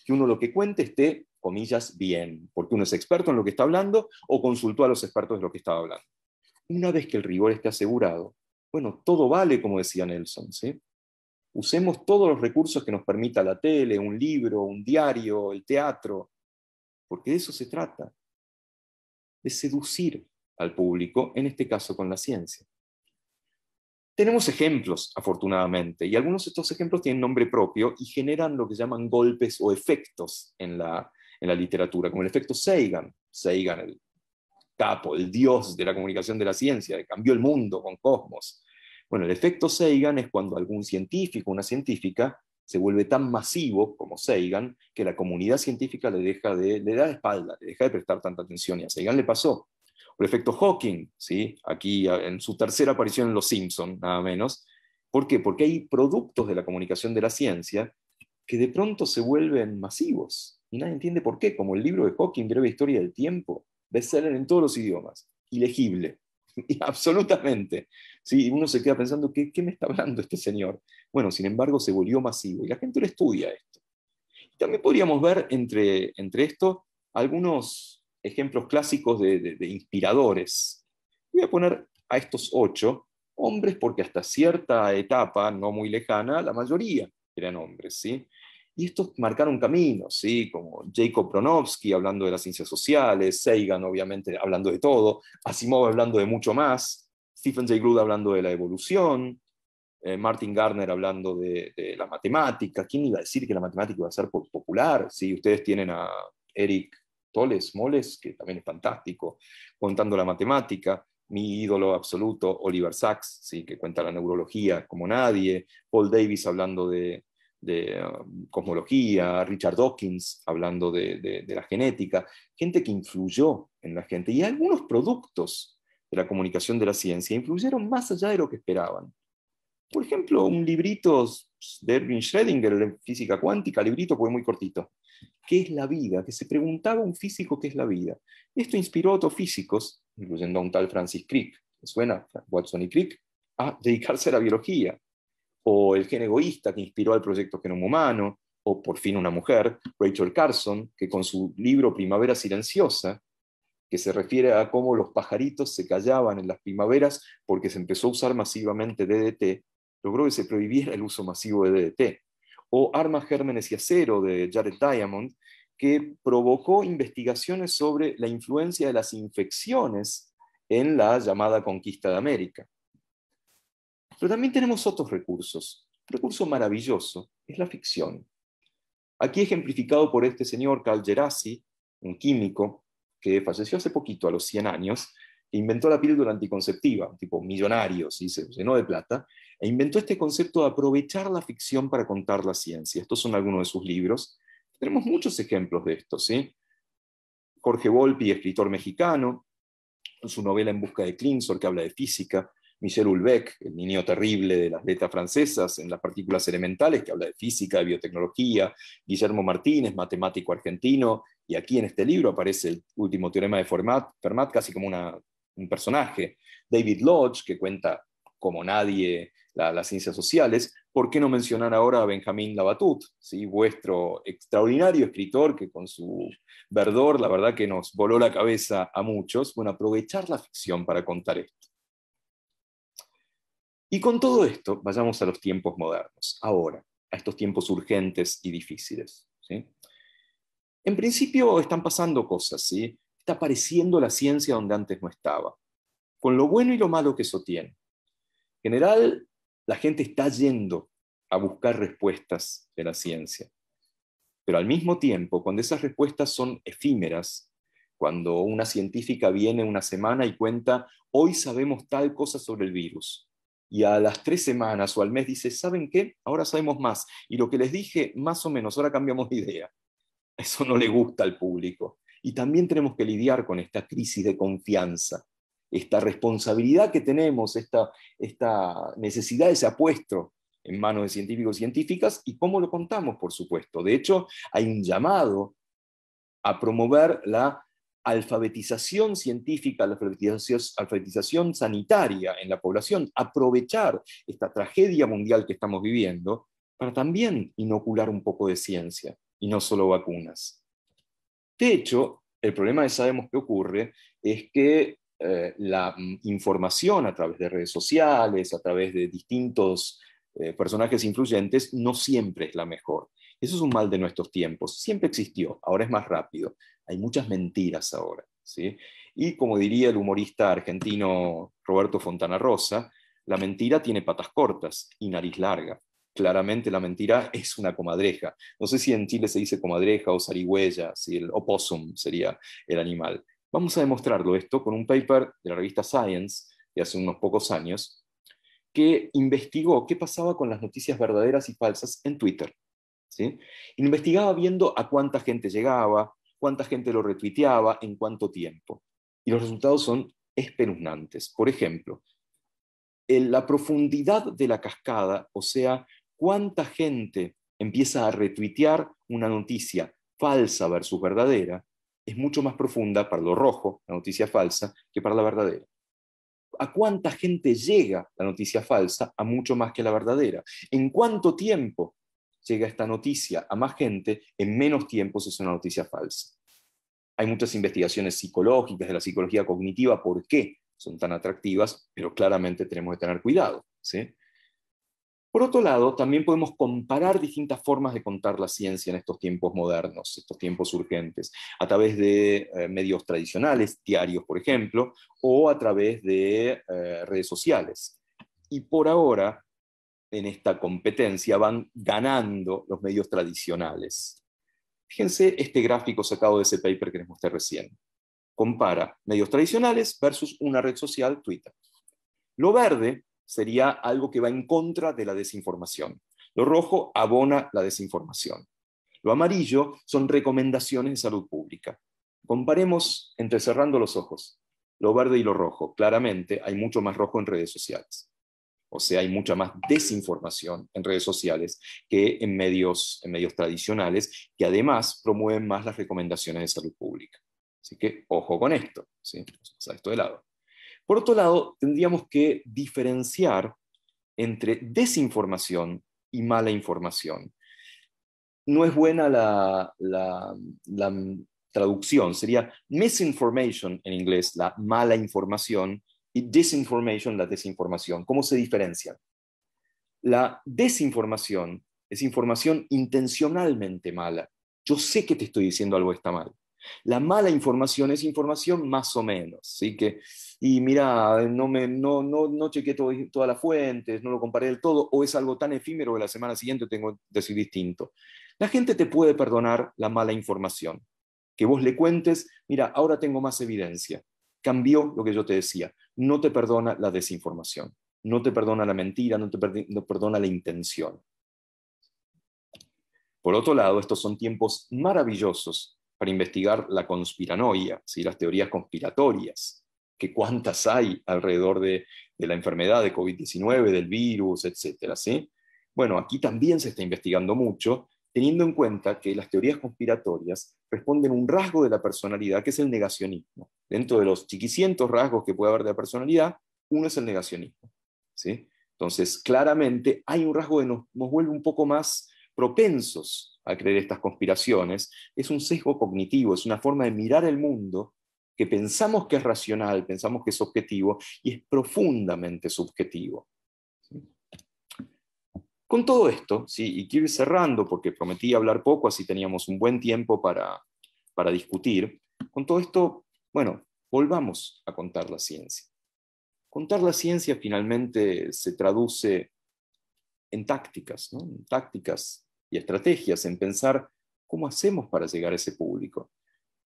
Que uno lo que cuente esté comillas, bien, porque uno es experto en lo que está hablando o consultó a los expertos de lo que estaba hablando. Una vez que el rigor esté asegurado, bueno, todo vale, como decía Nelson, ¿sí? Usemos todos los recursos que nos permita la tele, un libro, un diario, el teatro, porque de eso se trata, de seducir al público, en este caso con la ciencia. Tenemos ejemplos, afortunadamente, y algunos de estos ejemplos tienen nombre propio y generan lo que llaman golpes o efectos en la, en la literatura, como el efecto Sagan. Sagan, el capo, el dios de la comunicación de la ciencia, que cambió el mundo con Cosmos. Bueno, el efecto Sagan es cuando algún científico, una científica, se vuelve tan masivo como Sagan, que la comunidad científica le, deja de, le da espalda, le deja de prestar tanta atención, y a Sagan le pasó. el efecto Hawking, ¿sí? aquí en su tercera aparición en Los Simpson, nada menos. ¿Por qué? Porque hay productos de la comunicación de la ciencia que de pronto se vuelven masivos, y nadie entiende por qué, como el libro de Hawking, Breve Historia del Tiempo, bestseller en todos los idiomas, ilegible, absolutamente. Sí, uno se queda pensando, ¿qué, me está hablando este señor? Bueno, sin embargo, se volvió masivo y la gente lo estudia esto. También podríamos ver entre, entre esto algunos ejemplos clásicos de, inspiradores. Voy a poner a estos ocho hombres porque hasta cierta etapa, no muy lejana, la mayoría eran hombres. ¿sí? Y estos marcaron caminos, ¿sí? como Jacob Bronowski hablando de las ciencias sociales, Sagan obviamente hablando de todo, Asimov hablando de mucho más, Stephen Jay Gould hablando de la evolución, eh, Martin Garner hablando de, la matemática. ¿Quién iba a decir que la matemática iba a ser popular? ¿Sí? Ustedes tienen a Eric Toles, Moles, que también es fantástico, contando la matemática mi ídolo absoluto, Oliver Sacks, ¿sí? que cuenta la neurología como nadie, Paul Davis hablando de, de um, cosmología, Richard Dawkins hablando de, de, la genética, gente que influyó en la gente y algunos productos de la comunicación de la ciencia influyeron más allá de lo que esperaban. Por ejemplo, un librito de Erwin Schrödinger, en física cuántica, librito fue muy cortito, ¿qué es la vida? Que se preguntaba un físico qué es la vida. Esto inspiró a otros físicos, incluyendo a un tal Francis Crick, que suena Watson y Crick, a dedicarse a la biología, o El gen egoísta, que inspiró al proyecto Genoma Humano, o por fin una mujer, Rachel Carson, que con su libro Primavera Silenciosa, que se refiere a cómo los pajaritos se callaban en las primaveras porque se empezó a usar masivamente DDT, logró que se prohibiera el uso masivo de DDT. O Armas, Gérmenes y Acero de Jared Diamond, que provocó investigaciones sobre la influencia de las infecciones en la llamada conquista de América. Pero también tenemos otros recursos. Un recurso maravilloso es la ficción. Aquí ejemplificado por este señor Carl Gerasi, un químico que falleció hace poquito, a los 100 años, inventó la píldora anticonceptiva, tipo millonario, se llenó de plata, e inventó este concepto de aprovechar la ficción para contar la ciencia. Estos son algunos de sus libros. Tenemos muchos ejemplos de esto. ¿sí? Jorge Volpi, escritor mexicano, su novela En busca de Clinsor, que habla de física, Michel Houellebecq, el niño terrible de las letras francesas en las partículas elementales, que habla de física, de biotecnología, Guillermo Martínez, matemático argentino, y aquí en este libro aparece el último teorema de Fermat, Fermat casi como un personaje, David Lodge, que cuenta como nadie las ciencias sociales, ¿por qué no mencionar ahora a Benjamín Labatut, ¿sí? vuestro extraordinario escritor que con su verdor, la verdad que nos voló la cabeza a muchos? Bueno, aprovechar la ficción para contar esto. Y con todo esto, vayamos a los tiempos modernos, ahora, a estos tiempos urgentes y difíciles. En principio están pasando cosas, ¿sí? está apareciendo la ciencia donde antes no estaba, con lo bueno y lo malo que eso tiene. En general, la gente está yendo a buscar respuestas de la ciencia, pero al mismo tiempo, cuando esas respuestas son efímeras, cuando una científica viene una semana y cuenta, hoy sabemos tal cosa sobre el virus, y a las tres semanas o al mes dice, ¿saben qué? Ahora sabemos más. Y lo que les dije, más o menos, ahora cambiamos de idea. Eso no le gusta al público. Y también tenemos que lidiar con esta crisis de confianza, esta responsabilidad que tenemos, esta, esta necesidad de ese apuesto en manos de científicos y científicas y cómo lo contamos, por supuesto. De hecho, hay un llamado a promover la alfabetización científica, alfabetización, sanitaria en la población, aprovechar esta tragedia mundial que estamos viviendo para también inocular un poco de ciencia y no solo vacunas. De hecho, el problema de sabemos que ocurre es que eh, la información a través de redes sociales, a través de distintos eh, personajes influyentes, no siempre es la mejor. Eso es un mal de nuestros tiempos. Siempre existió, ahora es más rápido. Hay muchas mentiras ahora. ¿sí? Y como diría el humorista argentino Roberto Fontana Rosa, la mentira tiene patas cortas y nariz larga. Claramente la mentira es una comadreja. No sé si en Chile se dice comadreja o zarigüeya, si el opossum sería el animal. Vamos a demostrarlo esto con un paper de la revista Science de hace unos pocos años, que investigó qué pasaba con las noticias verdaderas y falsas en Twitter. ¿sí? Investigaba viendo a cuánta gente llegaba, cuánta gente lo retuiteaba, en cuánto tiempo. Y los resultados son espeluznantes. Por ejemplo, la profundidad de la cascada, o sea, cuánta gente empieza a retuitear una noticia falsa versus verdadera, es mucho más profunda para lo rojo, la noticia falsa, que para la verdadera. ¿A cuánta gente llega la noticia falsa? A mucho más que la verdadera. ¿En cuánto tiempo llega esta noticia a más gente en menos tiempo es una noticia falsa. Hay muchas investigaciones psicológicas de la psicología cognitiva, por qué son tan atractivas, pero claramente tenemos que tener cuidado. ¿sí? Por otro lado, también podemos comparar distintas formas de contar la ciencia en estos tiempos modernos, estos tiempos urgentes, a través de eh, medios tradicionales, diarios, por ejemplo, o a través de eh, redes sociales. Y por ahora, en esta competencia van ganando los medios tradicionales. Fíjense este gráfico sacado de ese paper que les mostré recién. Compara medios tradicionales versus una red social, Twitter. Lo verde sería algo que va en contra de la desinformación. Lo rojo abona la desinformación. Lo amarillo son recomendaciones de salud pública. Comparemos entre cerrando los ojos, lo verde y lo rojo. Claramente hay mucho más rojo en redes sociales. O sea, hay mucha más desinformación en redes sociales que en medios, tradicionales, que además promueven más las recomendaciones de salud pública. Así que ojo con esto, ¿sí? a esto de lado. Por otro lado, tendríamos que diferenciar entre desinformación y mala información. No es buena la, la traducción, sería misinformation en inglés, la mala información, y disinformation, la desinformación. ¿Cómo se diferencia La desinformación es información intencionalmente mala. Yo sé que te estoy diciendo algo está mal. La mala información es información más o menos, ¿sí? Que, y mira, no, me, no, no, no chequé todas las fuentes, no lo comparé del todo, o es algo tan efímero que la semana siguiente tengo que decir distinto. La gente te puede perdonar la mala información. Que vos le cuentes, mira, ahora tengo más evidencia, cambió lo que yo te decía no te perdona la desinformación, no te perdona la mentira, no te perdona la intención. Por otro lado, estos son tiempos maravillosos para investigar la conspiranoia, ¿sí? las teorías conspiratorias, que cuántas hay alrededor de, la enfermedad de COVID-19, del virus, etc. ¿sí? Bueno, aquí también se está investigando mucho teniendo en cuenta que las teorías conspiratorias responden a un rasgo de la personalidad, que es el negacionismo. Dentro de los chiquicientos rasgos que puede haber de la personalidad, uno es el negacionismo. ¿sí? Entonces, claramente hay un rasgo que nos, nos vuelve un poco más propensos a creer estas conspiraciones. Es un sesgo cognitivo, es una forma de mirar el mundo que pensamos que es racional, pensamos que es objetivo y es profundamente subjetivo. Con todo esto, ¿sí? y quiero ir cerrando porque prometí hablar poco, así teníamos un buen tiempo para, discutir, con todo esto, bueno, volvamos a contar la ciencia. Contar la ciencia finalmente se traduce en tácticas, en tácticas y estrategias, en pensar cómo hacemos para llegar a ese público.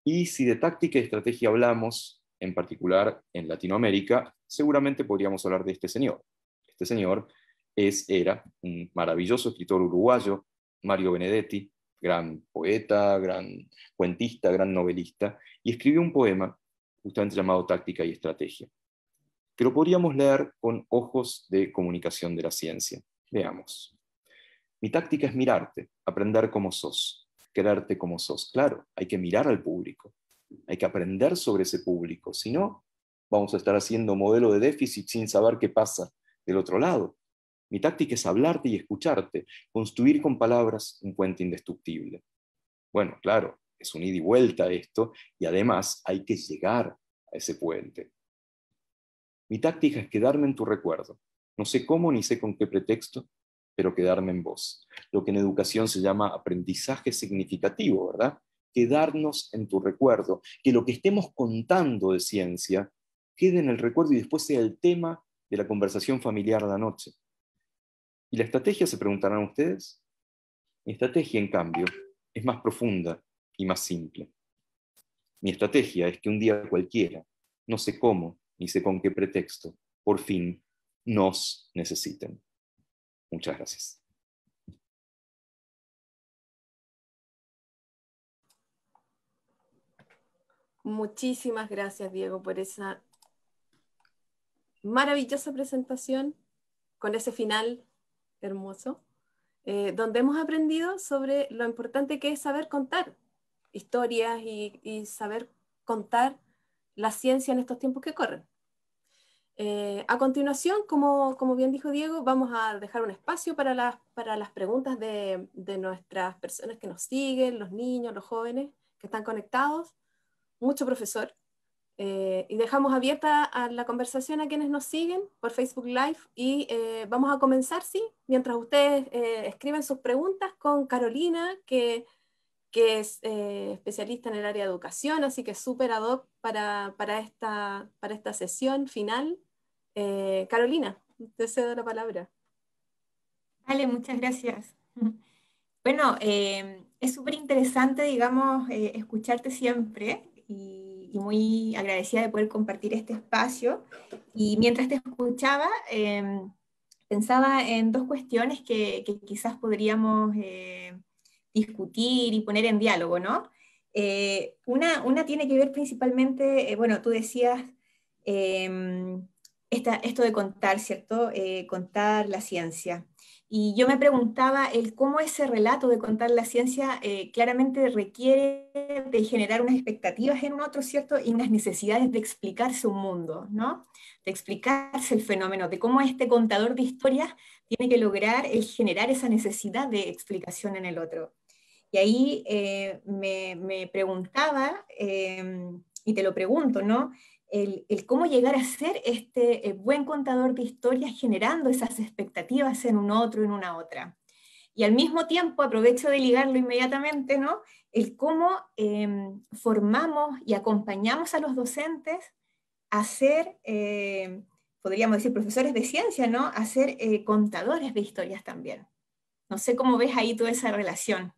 Y si de táctica y estrategia hablamos, en particular en Latinoamérica, seguramente podríamos hablar de este señor. Este señor es, era un maravilloso escritor uruguayo, Mario Benedetti, gran poeta, gran cuentista, gran novelista, y escribió un poema justamente llamado Táctica y Estrategia, que lo podríamos leer con ojos de comunicación de la ciencia. Veamos. Mi táctica es mirarte, aprender como sos, quererte como sos. Claro, hay que mirar al público, hay que aprender sobre ese público, si no, vamos a estar haciendo modelo de déficit sin saber qué pasa del otro lado. Mi táctica es hablarte y escucharte, construir con palabras un puente indestructible. Bueno, claro, es un ida y vuelta esto, y además hay que llegar a ese puente. Mi táctica es quedarme en tu recuerdo. No sé cómo ni sé con qué pretexto, pero quedarme en vos. Lo que en educación se llama aprendizaje significativo, ¿verdad? Quedarnos en tu recuerdo. Que lo que estemos contando de ciencia quede en el recuerdo y después sea el tema de la conversación familiar de la noche. ¿Y la estrategia, se preguntarán ustedes? Mi estrategia, en cambio, es más profunda y más simple. Mi estrategia es que un día cualquiera, no sé cómo ni sé con qué pretexto, por fin nos necesiten. Muchas gracias. Muchísimas gracias, Diego, por esa maravillosa presentación, con ese final hermoso, eh, donde hemos aprendido sobre lo importante que es saber contar historias y, saber contar la ciencia en estos tiempos que corren. Eh, a continuación, como, como, bien dijo Diego, vamos a dejar un espacio para las, para las preguntas de, de, nuestras personas que nos siguen, los niños, los jóvenes que están conectados. Mucho profesor. Eh, y dejamos abierta a la conversación a quienes nos siguen por Facebook Live y eh, vamos a comenzar, sí, mientras ustedes eh, escriben sus preguntas con Carolina, que, que es especialista en el área de educación, así que súper ad hoc para, para, esta, para esta sesión final. Carolina, te cedo la palabra. Vale, muchas gracias. Bueno, es súper interesante, digamos, escucharte siempre y muy agradecida de poder compartir este espacio. Y mientras te escuchaba, em, pensaba en dos cuestiones que, quizás podríamos eh, discutir y poner en diálogo, ¿no? Eh, una, tiene que ver principalmente, eh, bueno, tú decías em, esto de contar, ¿cierto? contar la ciencia. Y yo me preguntaba el cómo ese relato de contar la ciencia eh, claramente requiere de generar unas expectativas en un otro, ¿cierto? Y unas necesidades de explicarse un mundo, ¿no? De explicarse el fenómeno, de cómo este contador de historias tiene que lograr el generar esa necesidad de explicación en el otro. Y ahí eh, me, me, preguntaba, eh, y te lo pregunto, ¿no? el, cómo llegar a ser este eh, buen contador de historias generando esas expectativas en un otro, en una otra. Y al mismo tiempo, aprovecho de ligarlo inmediatamente, ¿no? El cómo em, formamos y acompañamos a los docentes a ser, em, podríamos decir, profesores de ciencia, ¿no? A ser eh, contadores de historias también. No sé cómo ves ahí toda esa relación.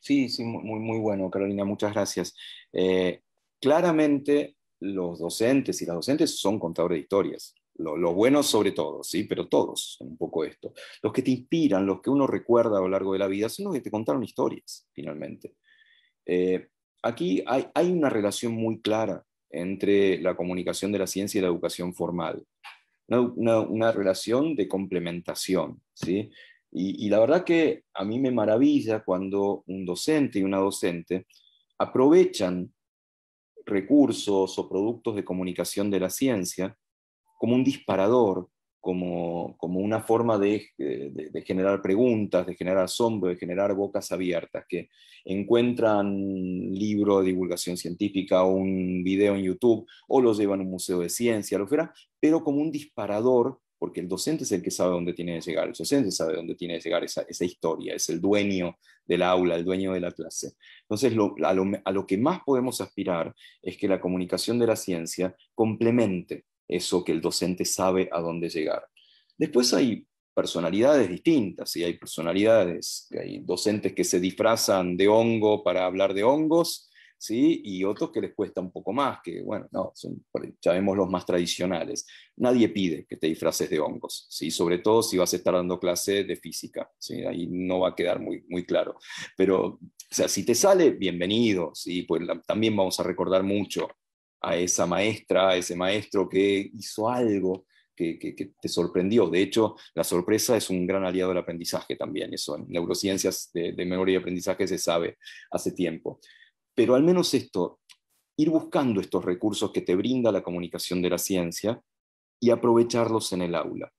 Sí, sí, muy, muy bueno, Carolina, muchas gracias. Eh, claramente los docentes y las docentes son contadores de historias. Los buenos sobre todo, ¿sí? Pero todos, un poco esto. Los que te inspiran, los que uno recuerda a lo largo de la vida, son los que te contaron historias, finalmente. Eh, aquí hay, una relación muy clara entre la comunicación de la ciencia y la educación formal. Una, una, relación de complementación, ¿sí? y, la verdad que a mí me maravilla cuando un docente y una docente aprovechan recursos o productos de comunicación de la ciencia como un disparador, como, una forma de, generar preguntas, de generar asombro, de generar bocas abiertas, que encuentran libro de divulgación científica o un video en YouTube o los llevan a un museo de ciencia, lo que pero como un disparador porque el docente es el que sabe dónde tiene que llegar, el docente sabe dónde tiene que llegar esa, historia, es el dueño del aula, el dueño de la clase. Entonces, a, lo, a lo que más podemos aspirar es que la comunicación de la ciencia complemente eso que el docente sabe a dónde llegar. Después hay personalidades distintas, y hay personalidades, hay docentes que se disfrazan de hongo para hablar de hongos, ¿sí? y otros que les cuesta un poco más, que bueno, no, son, sabemos los más tradicionales. Nadie pide que te disfraces de hongos, ¿sí? sobre todo si vas a estar dando clase de física, ¿sí? ahí no va a quedar muy, muy claro. Pero, o sea, si te sale, bienvenido, ¿sí? pues también vamos a recordar mucho a esa maestra, a ese maestro que hizo algo que, que, te sorprendió. De hecho, la sorpresa es un gran aliado del aprendizaje también. Eso en neurociencias de memoria y aprendizaje se sabe hace tiempo. Pero al menos esto, ir buscando estos recursos que te brinda la comunicación de la ciencia y aprovecharlos en el aula.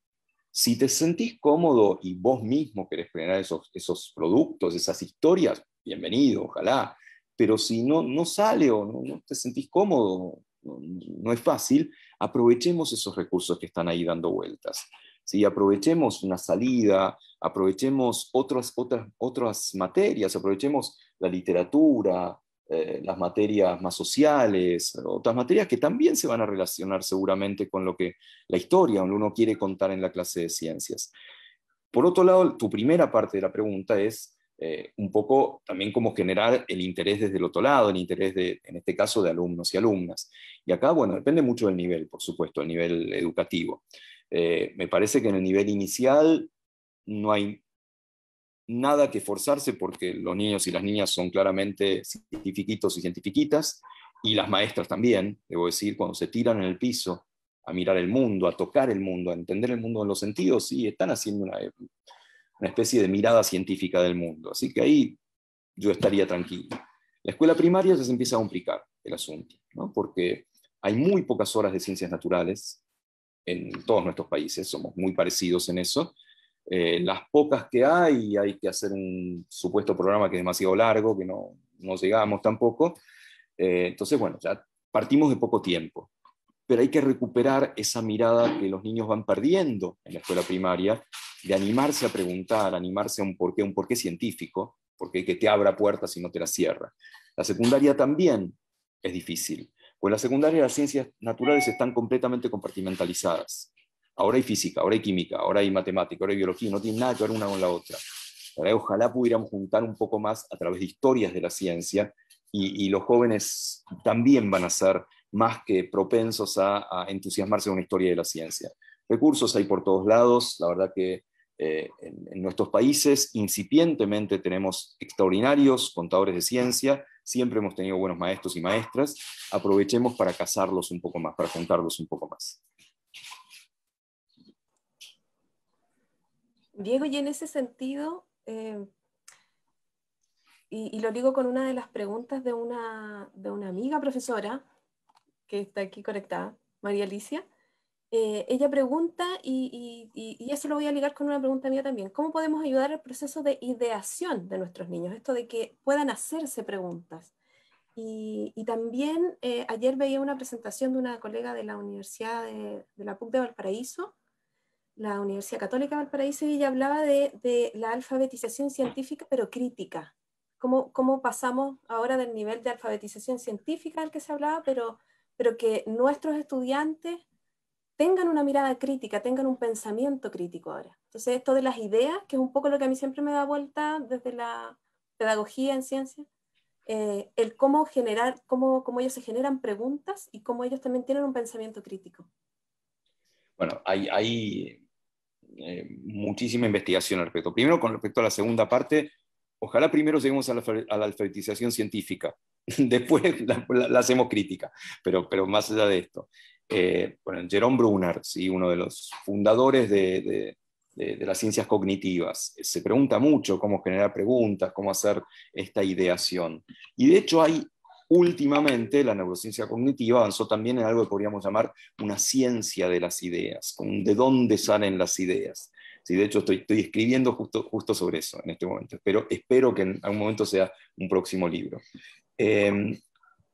Si te sentís cómodo y vos mismo querés generar esos, esos productos, esas historias, bienvenido, ojalá. Pero si no, no sale o no, te sentís cómodo, no, es fácil, aprovechemos esos recursos que están ahí dando vueltas. ¿sí? Aprovechemos una salida, aprovechemos otras, otras, otras materias, aprovechemos la literatura, eh, las materias más sociales, otras materias que también se van a relacionar seguramente con lo que la historia uno quiere contar en la clase de ciencias. Por otro lado, tu primera parte de la pregunta es eh, un poco también cómo generar el interés desde el otro lado, el interés de, en este caso, de alumnos y alumnas. Y acá, bueno, depende mucho del nivel, por supuesto, el nivel educativo. Eh, me parece que en el nivel inicial no hay nada que forzarse porque los niños y las niñas son claramente científicos y científicas y las maestras también, debo decir, cuando se tiran en el piso a mirar el mundo, a tocar el mundo, a entender el mundo en los sentidos, sí, están haciendo una, especie de mirada científica del mundo. Así que ahí yo estaría tranquilo. La escuela primaria ya se empieza a complicar el asunto, porque hay muy pocas horas de ciencias naturales en todos nuestros países, somos muy parecidos en eso, eh, las pocas que hay, hay que hacer un supuesto programa que es demasiado largo, que no, llegamos tampoco. Eh, entonces, bueno, ya partimos de poco tiempo, pero hay que recuperar esa mirada que los niños van perdiendo en la escuela primaria, de animarse a preguntar, animarse a un porqué, un porqué científico, porque que te abra puertas y no te las cierra. La secundaria también es difícil, pues la secundaria las ciencias naturales están completamente compartimentalizadas. Ahora hay física, ahora hay química, ahora hay matemática, ahora hay biología, no tiene nada que ver una con la otra. Ojalá pudiéramos juntar un poco más a través de historias de la ciencia y, los jóvenes también van a ser más que propensos a, entusiasmarse con una historia de la ciencia. Recursos hay por todos lados, la verdad que eh, en, en, nuestros países incipientemente tenemos extraordinarios contadores de ciencia, siempre hemos tenido buenos maestros y maestras, aprovechemos para casarlos un poco más, para juntarlos un poco más. Diego, y en ese sentido, eh, y, lo digo con una de las preguntas de una, de una amiga profesora que está aquí conectada, María Alicia. Eh, ella pregunta, y, eso lo voy a ligar con una pregunta mía también, ¿cómo podemos ayudar al proceso de ideación de nuestros niños? Esto de que puedan hacerse preguntas. Y, también eh, ayer veía una presentación de una colega de la Universidad de, de la PUC de Valparaíso la Universidad Católica de Valparaíso y ella hablaba de, de, la alfabetización científica, pero crítica. ¿Cómo, ¿Cómo pasamos ahora del nivel de alfabetización científica al que se hablaba, pero, pero que nuestros estudiantes tengan una mirada crítica, tengan un pensamiento crítico ahora? Entonces, esto de las ideas, que es un poco lo que a mí siempre me da vuelta desde la pedagogía en ciencia, eh, el cómo generar, cómo, cómo ellos se generan preguntas y cómo ellos también tienen un pensamiento crítico. Bueno, hay, hay eh, muchísima investigación al respecto. Primero, con respecto a la segunda parte, ojalá primero lleguemos a la, alfabetización científica, después la, hacemos crítica, pero, pero más allá de esto. Eh, bueno, Jerome Brunner, ¿sí? uno de los fundadores de, de, las ciencias cognitivas. Se pregunta mucho cómo generar preguntas, cómo hacer esta ideación. Y de hecho hay últimamente la neurociencia cognitiva avanzó también en algo que podríamos llamar una ciencia de las ideas, de dónde salen las ideas. Sí, de hecho, estoy, estoy escribiendo justo, sobre eso en este momento. pero espero que en algún momento sea un próximo libro. Em,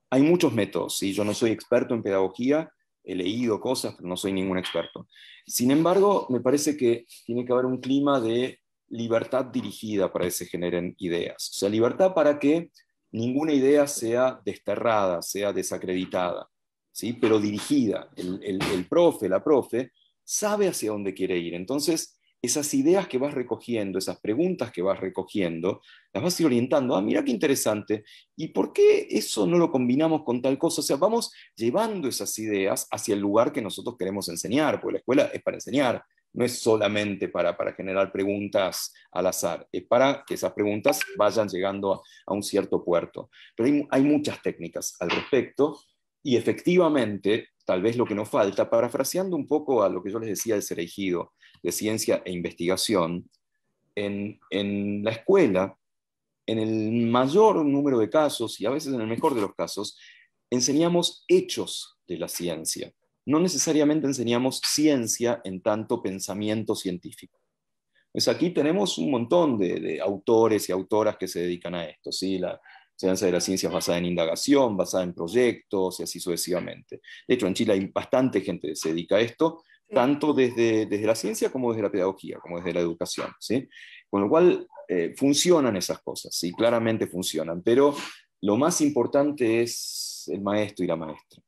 hay muchos métodos, y yo no soy experto en pedagogía, he leído cosas, pero no soy ningún experto. Sin embargo, me parece que tiene que haber un clima de libertad dirigida para que se generen ideas. O sea, libertad para que ninguna idea sea desterrada, sea desacreditada, ¿sí? pero dirigida. El, el, el profe, la profe, sabe hacia dónde quiere ir. Entonces, esas ideas que vas recogiendo, esas preguntas que vas recogiendo, las vas a orientando. Ah, mira qué interesante. ¿Y por qué eso no lo combinamos con tal cosa? O sea, vamos llevando esas ideas hacia el lugar que nosotros queremos enseñar, porque la escuela es para enseñar, no es solamente para, generar preguntas al azar, es para que esas preguntas vayan llegando a, un cierto puerto. Pero hay, muchas técnicas al respecto y efectivamente, tal vez lo que nos falta, parafraseando un poco a lo que yo les decía del elegido de ciencia e investigación, en la escuela, en el mayor número de casos y a veces en el mejor de los casos, enseñamos hechos de la ciencia no necesariamente enseñamos ciencia en tanto pensamiento científico. Pues aquí tenemos un montón de, autores y autoras que se dedican a esto, ¿sí? La ciencia de ciencias basada en indagación, basada en proyectos y así sucesivamente. De hecho, en Chile hay bastante gente que se dedica a esto, tanto desde, desde la ciencia como desde la pedagogía, como desde la educación, ¿sí? Con lo cual, eh, funcionan esas cosas, sí, claramente funcionan, pero lo más importante es el maestro y la maestra.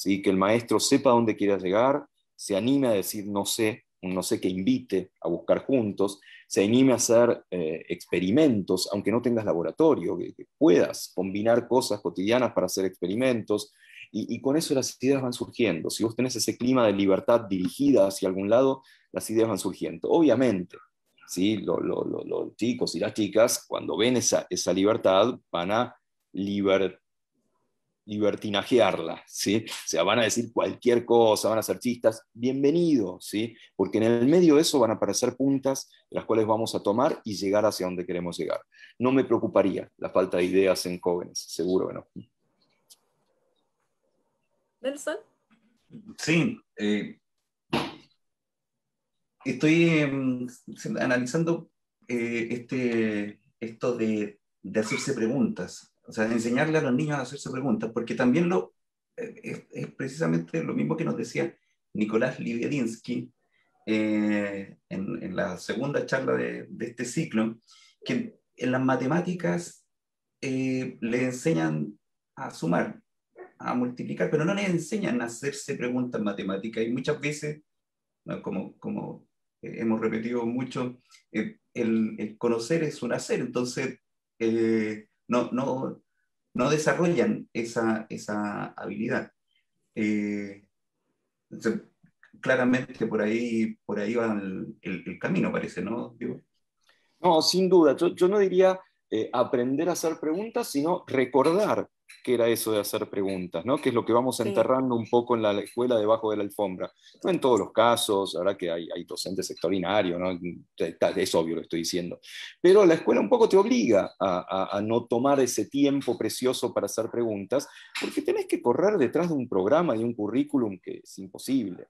¿sí? que el maestro sepa dónde quiere llegar, se anime a decir no sé, no sé que invite a buscar juntos, se anime a hacer eh, experimentos, aunque no tengas laboratorio, que, puedas combinar cosas cotidianas para hacer experimentos, y, con eso las ideas van surgiendo. Si vos tenés ese clima de libertad dirigida hacia algún lado, las ideas van surgiendo. Obviamente, ¿sí? los chicos y las chicas, cuando ven esa, esa libertad, van a libertar libertinajearla, ¿sí? O sea, van a decir cualquier cosa, van a ser chistas, bienvenido, ¿sí? Porque en el medio de eso van a aparecer puntas las cuales vamos a tomar y llegar hacia donde queremos llegar. No me preocuparía la falta de ideas en jóvenes, seguro que no. Nelson. Sí, eh, estoy em, analizando eh, este, esto de, de hacerse preguntas. O sea, enseñarle a los niños a hacerse preguntas, porque también lo, eh, es, precisamente lo mismo que nos decía Nicolás Livierinsky eh, en, en, la segunda charla de, de, este ciclo, que en las matemáticas eh, le enseñan a sumar, a multiplicar, pero no le enseñan a hacerse preguntas matemáticas y muchas veces, como, como hemos repetido mucho, el, el, conocer es un hacer, entonces no, no, desarrollan esa, habilidad. Eh, claramente por ahí, por ahí va el, camino, parece, ¿no? No, sin duda. Yo, no diría eh, aprender a hacer preguntas, sino recordar que era eso de hacer preguntas, ¿no? Que es lo que vamos enterrando un poco en la escuela debajo de la alfombra. No en todos los casos, ahora que hay, hay docentes sectorinarios, Es obvio lo estoy diciendo. Pero la escuela un poco te obliga a, a, no tomar ese tiempo precioso para hacer preguntas, porque tenés que correr detrás de un programa y un currículum que es imposible.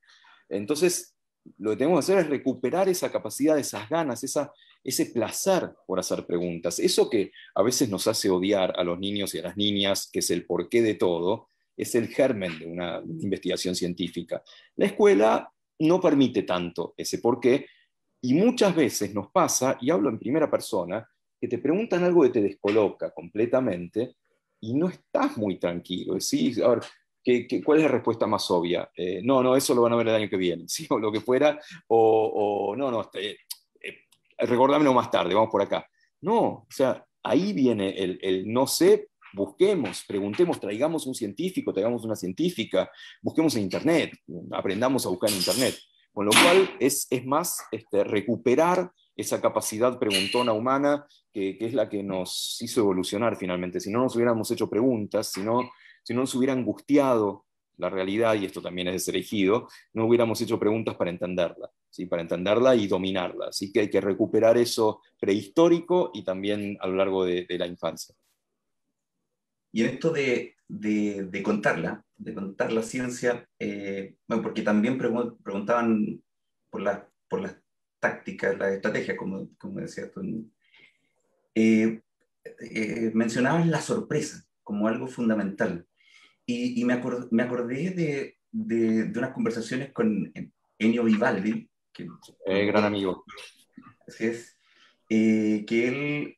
Entonces, lo que tenemos que hacer es recuperar esa capacidad, esas ganas, esa, ese placer por hacer preguntas. Eso que a veces nos hace odiar a los niños y a las niñas, que es el porqué de todo, es el germen de una investigación científica. La escuela no permite tanto ese porqué y muchas veces nos pasa, y hablo en primera persona, que te preguntan algo que te descoloca completamente y no estás muy tranquilo. Decís, a cuál es la respuesta más obvia? Eh, no, no, eso lo van a ver el año que viene, o lo que fuera, o, no, no, este, eh, recordámelo más tarde, vamos por acá. No, o sea, ahí viene el, no sé, busquemos, preguntemos, traigamos un científico, traigamos una científica, busquemos en Internet, aprendamos a buscar en Internet. Con lo cual es, es más este, recuperar esa capacidad preguntona humana que, que, es la que nos hizo evolucionar finalmente. Si no nos hubiéramos hecho preguntas, si no si no nos hubiera angustiado la realidad, y esto también es de no hubiéramos hecho preguntas para entenderla, ¿sí? para entenderla y dominarla. Así que hay que recuperar eso prehistórico y también a lo largo de, la infancia. Y en esto de, contarla, de contar la ciencia, eh, porque también preguntaban por, la, por las tácticas, la estrategia como, como decía tú. Eh, eh, la sorpresa como algo fundamental. Y, me, acordé de, de, unas conversaciones con Enio Vivaldi, que, eh, gran amigo. Así es. Eh, que él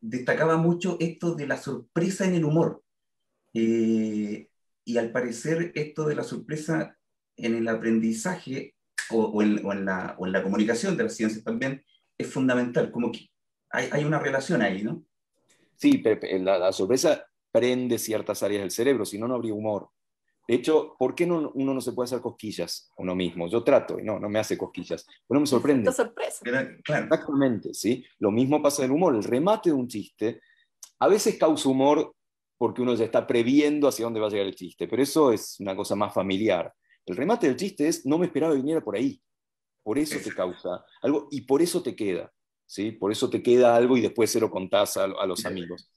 destacaba mucho esto de la sorpresa en el humor. Eh, y al parecer esto de la sorpresa en el aprendizaje o, en, la, o, en, la, comunicación de las ciencias también es fundamental, como que hay, hay una relación ahí, ¿no? Sí, la, la, sorpresa prende ciertas áreas del cerebro, si no, no habría humor. De hecho, ¿por qué no, uno no se puede hacer cosquillas uno mismo? Yo trato y no, no me hace cosquillas. Uno me sorprende. Exactamente, ¿sí? Lo mismo pasa en el humor. El remate de un chiste a veces causa humor porque uno ya está previendo hacia dónde va a llegar el chiste, pero eso es una cosa más familiar. El remate del chiste es, no me esperaba que viniera por ahí. Por eso te causa algo y por eso te queda, ¿sí? Por eso te queda algo y después se lo contás a los amigos.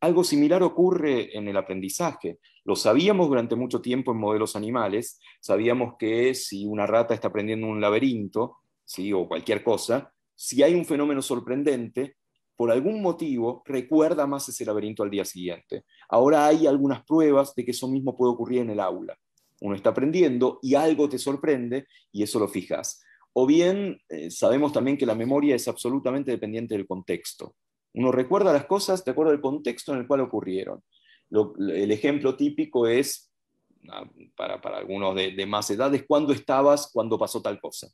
Algo similar ocurre en el aprendizaje. Lo sabíamos durante mucho tiempo en modelos animales, sabíamos que si una rata está aprendiendo un laberinto, ¿sí? o cualquier cosa, si hay un fenómeno sorprendente, por algún motivo recuerda más ese laberinto al día siguiente. Ahora hay algunas pruebas de que eso mismo puede ocurrir en el aula. Uno está aprendiendo y algo te sorprende y eso lo fijas. O bien eh, sabemos también que la memoria es absolutamente dependiente del contexto. Uno recuerda las cosas de acuerdo al contexto en el cual ocurrieron. el ejemplo típico es, ah, para, algunos de, más edades, cuándo estabas cuando pasó tal cosa.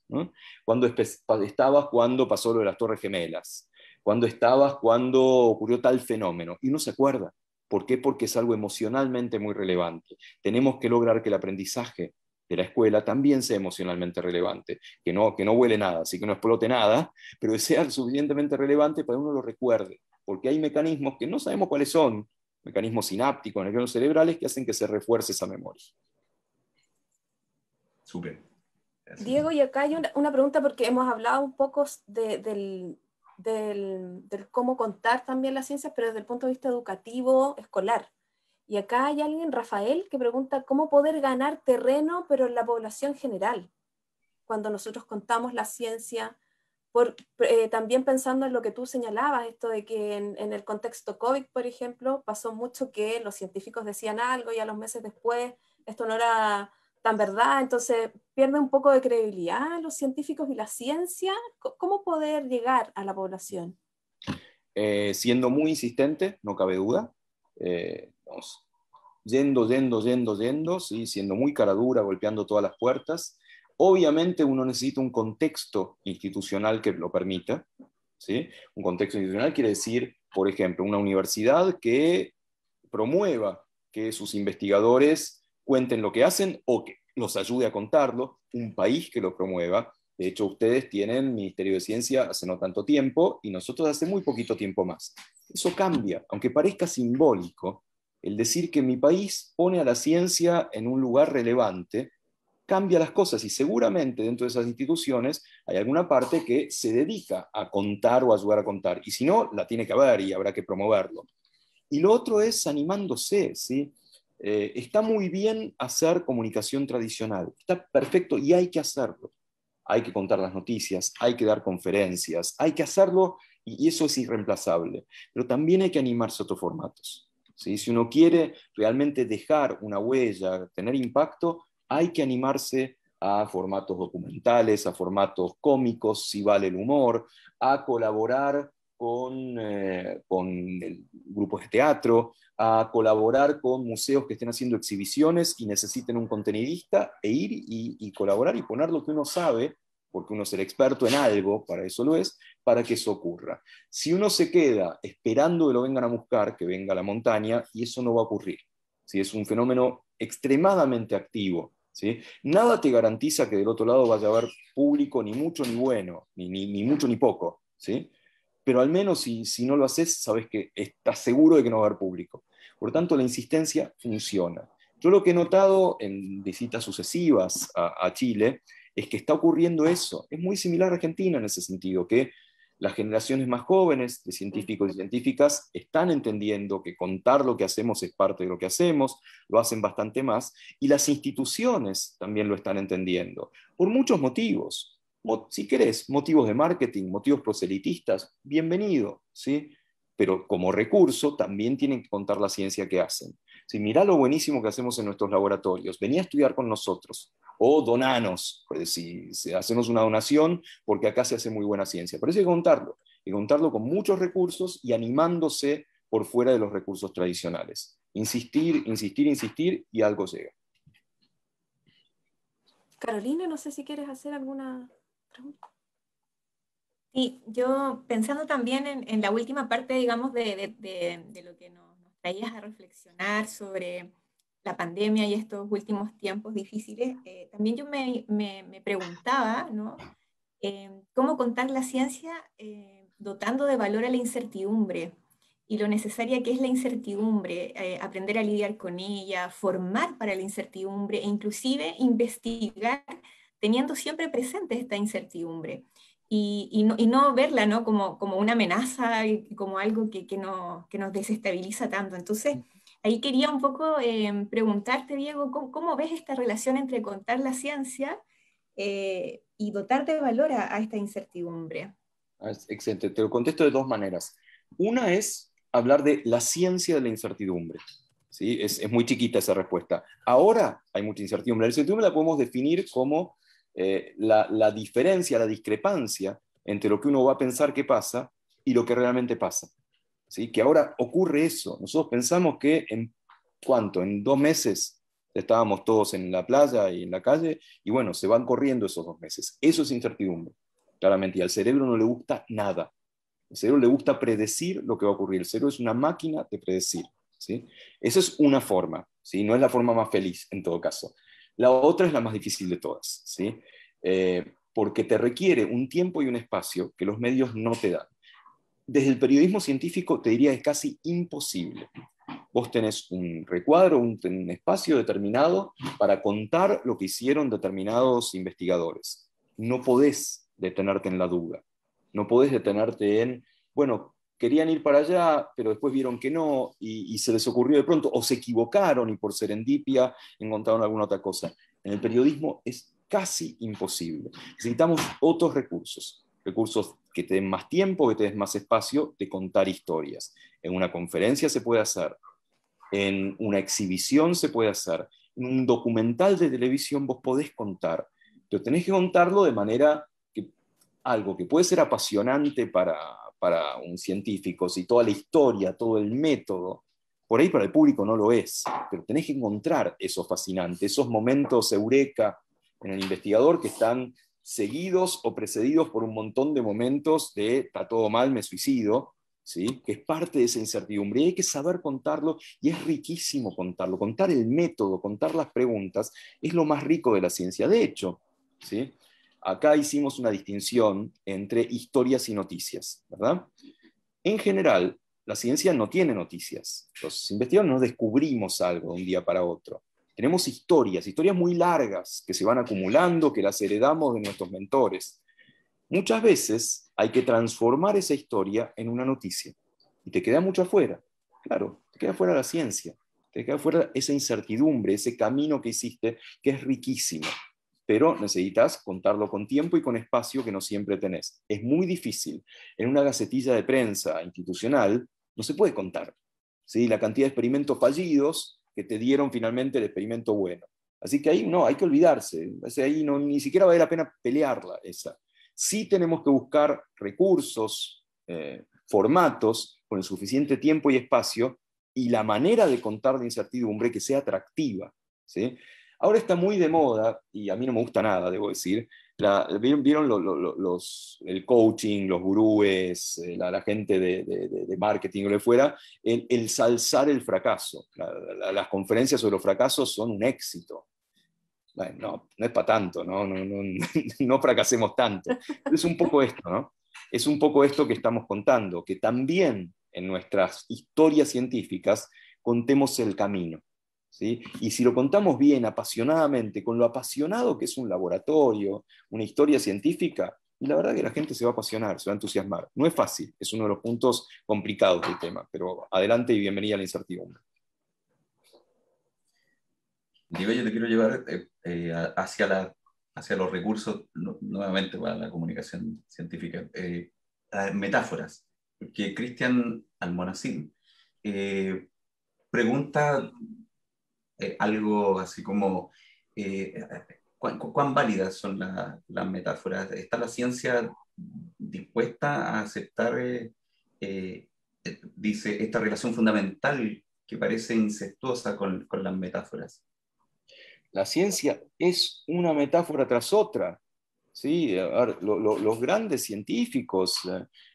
¿Cuándo estabas cuando pasó lo de las Torres Gemelas? ¿Cuándo estabas cuando ocurrió tal fenómeno? Y no se acuerda. ¿Por qué? Porque es algo emocionalmente muy relevante. Tenemos que lograr que el aprendizaje de la escuela también sea emocionalmente relevante, que no, que no huele nada, así que no explote nada, pero que sea suficientemente relevante para uno lo recuerde, porque hay mecanismos que no sabemos cuáles son, mecanismos sinápticos, nervios cerebrales, que hacen que se refuerce esa memoria. Súper. Diego, y acá hay una, pregunta porque hemos hablado un poco de, del, del, cómo contar también las ciencias, pero desde el punto de vista educativo, escolar. Y acá hay alguien, Rafael, que pregunta cómo poder ganar terreno, pero en la población general, cuando nosotros contamos la ciencia, eh, también pensando en lo que tú señalabas, esto de que en, el contexto COVID, por ejemplo, pasó mucho que los científicos decían algo y a los meses después esto no era tan verdad, entonces pierde un poco de credibilidad los científicos y la ciencia. ¿Cómo poder llegar a la población? Eh, siendo muy insistente, no cabe duda. Eh, yendo, yendo, yendo, yendo, ¿sí? siendo muy cara dura, golpeando todas las puertas. Obviamente uno necesita un contexto institucional que lo permita. ¿sí? Un contexto institucional quiere decir, por ejemplo, una universidad que promueva que sus investigadores cuenten lo que hacen o que los ayude a contarlo, un país que lo promueva. De hecho, ustedes tienen Ministerio de Ciencia hace no tanto tiempo y nosotros hace muy poquito tiempo más. Eso cambia, aunque parezca simbólico, el decir que mi país pone a la ciencia en un lugar relevante cambia las cosas y seguramente dentro de esas instituciones hay alguna parte que se dedica a contar o a ayudar a contar. Y si no, la tiene que haber y habrá que promoverlo. Y lo otro es animándose, eh, está muy bien hacer comunicación tradicional, está perfecto y hay que hacerlo. Hay que contar las noticias, hay que dar conferencias, hay que hacerlo y eso es irreemplazable. Pero también hay que animarse a otros formatos. Si uno quiere realmente dejar una huella, tener impacto, hay que animarse a formatos documentales, a formatos cómicos, si vale el humor, a colaborar con, eh, grupos de teatro, a colaborar con museos que estén haciendo exhibiciones y necesiten un contenidista, e ir y colaborar y poner lo que uno sabe porque uno es el experto en algo, para eso lo es, para que eso ocurra. Si uno se queda esperando que lo vengan a buscar, que venga a la montaña, y eso no va a ocurrir. Si Es un fenómeno extremadamente activo. ¿sí? Nada te garantiza que del otro lado vaya a haber público, ni mucho ni bueno, ni, ni, mucho ni poco. ¿sí? Pero al menos si, si no lo haces, sabes que estás seguro de que no va a haber público. Por tanto, la insistencia funciona. Yo lo que he notado en visitas sucesivas a, a Chile es que está ocurriendo eso. Es muy similar a Argentina en ese sentido, que las generaciones más jóvenes de científicos y científicas están entendiendo que contar lo que hacemos es parte de lo que hacemos, lo hacen bastante más, y las instituciones también lo están entendiendo, por muchos motivos. Si querés, motivos de marketing, motivos proselitistas, bienvenido, ¿sí? Pero como recurso también tienen que contar la ciencia que hacen. Si mirá lo buenísimo que hacemos en nuestros laboratorios, Venía a estudiar con nosotros o oh, donanos, pues si hacemos una donación, porque acá se hace muy buena ciencia. Pero eso hay que contarlo, y contarlo con muchos recursos y animándose por fuera de los recursos tradicionales. Insistir, insistir, insistir y algo llega. Carolina, no sé si quieres hacer alguna pregunta. Sí, yo pensando también en, la última parte, digamos, de, de lo que nos traías a reflexionar sobre la pandemia y estos últimos tiempos difíciles, eh, también yo me, me, me preguntaba, ¿no? Eh, ¿Cómo contar la ciencia eh, dotando de valor a la incertidumbre y lo necesaria que es la incertidumbre, aprender a lidiar con ella, formar para la incertidumbre e inclusive investigar teniendo siempre presente esta incertidumbre? y, no, verla ¿no? Como, como una amenaza y como algo que, que, no, que nos desestabiliza tanto. Entonces, ahí quería un poco eh, preguntarte, Diego, ¿cómo, ves esta relación entre contar la ciencia eh, y dotar de valor a, esta incertidumbre? Ah, excelente, te lo contesto de dos maneras. Una es hablar de la ciencia de la incertidumbre. ¿sí? Es, es, muy chiquita esa respuesta. Ahora hay mucha incertidumbre. La incertidumbre la podemos definir como eh, la, diferencia, la discrepancia entre lo que uno va a pensar que pasa y lo que realmente pasa. ¿Sí? Que ahora ocurre eso. Nosotros pensamos que en cuánto, en dos meses estábamos todos en la playa y en la calle, y bueno, se van corriendo esos dos meses. Eso es incertidumbre, claramente. Y al cerebro no le gusta nada. Al cerebro le gusta predecir lo que va a ocurrir. El cerebro es una máquina de predecir. ¿sí? Esa es una forma, ¿sí? no es la forma más feliz en todo caso. La otra es la más difícil de todas, ¿sí? Eh, porque te requiere un tiempo y un espacio que los medios no te dan. Desde el periodismo científico te diría es casi imposible. Vos tenés un recuadro, un, un espacio determinado para contar lo que hicieron determinados investigadores. No podés detenerte en la duda, no podés detenerte en, bueno, querían ir para allá, pero después vieron que no y, se les ocurrió de pronto, o se equivocaron y por serendipia encontraron alguna otra cosa. En el periodismo es casi imposible. Necesitamos otros recursos, recursos que te den más tiempo, que te den más espacio de contar historias. En una conferencia se puede hacer, en una exhibición se puede hacer, en un documental de televisión vos podés contar, pero tenés que contarlo de manera que algo que puede ser apasionante para, para un científico, si toda la historia, todo el método, por ahí para el público no lo es, pero tenés que encontrar eso fascinantes, esos momentos eureka en el investigador que están seguidos o precedidos por un montón de momentos de está todo mal, me suicido, ¿sí? que es parte de esa incertidumbre. Y hay que saber contarlo y es riquísimo contarlo. Contar el método, contar las preguntas, es lo más rico de la ciencia. De hecho, ¿sí? Acá hicimos una distinción entre historias y noticias, ¿verdad? En general, la ciencia no tiene noticias. Los investigadores no descubrimos algo de un día para otro. Tenemos historias, historias muy largas que se van acumulando, que las heredamos de nuestros mentores. Muchas veces hay que transformar esa historia en una noticia. Y te queda mucho afuera. Claro, te queda afuera la ciencia, te queda afuera esa incertidumbre, ese camino que hiciste, que es riquísimo pero necesitas contarlo con tiempo y con espacio que no siempre tenés. Es muy difícil. En una gacetilla de prensa institucional no se puede contar ¿sí? la cantidad de experimentos fallidos que te dieron finalmente el experimento bueno. Así que ahí no, hay que olvidarse. Ahí no, ni siquiera vale la pena pelearla esa. Sí tenemos que buscar recursos, eh, formatos con el suficiente tiempo y espacio y la manera de contar de incertidumbre que sea atractiva. ¿sí? Ahora está muy de moda, y a mí no me gusta nada, debo decir, la, vieron, los, el coaching, los gurúes, eh, la, gente de, marketing o de fuera, el, salzar el fracaso. las conferencias sobre los fracasos son un éxito. Bueno, no, es para tanto, ¿no? no fracasemos tanto. Es un poco esto, ¿no? Es un poco esto que estamos contando, que también en nuestras historias científicas contemos el camino y si lo contamos bien, apasionadamente, con lo apasionado que es un laboratorio, una historia científica, la verdad que la gente se va a apasionar, se va a entusiasmar. No es fácil, es uno de los puntos complicados del tema, pero adelante y bienvenida a la incertidumbre. Diego, yo te quiero llevar eh, eh, hacia, la, los recursos, nuevamente para la comunicación científica, eh, metáforas, que Cristian Almonacid pregunta eh, algo así como eh, ¿cuán, válidas son las metáforas. ¿Está la ciencia dispuesta a aceptar, eh, dice, esta relación fundamental que parece incestuosa con, las metáforas? La ciencia es una metáfora tras otra. ¿sí? los grandes científicos,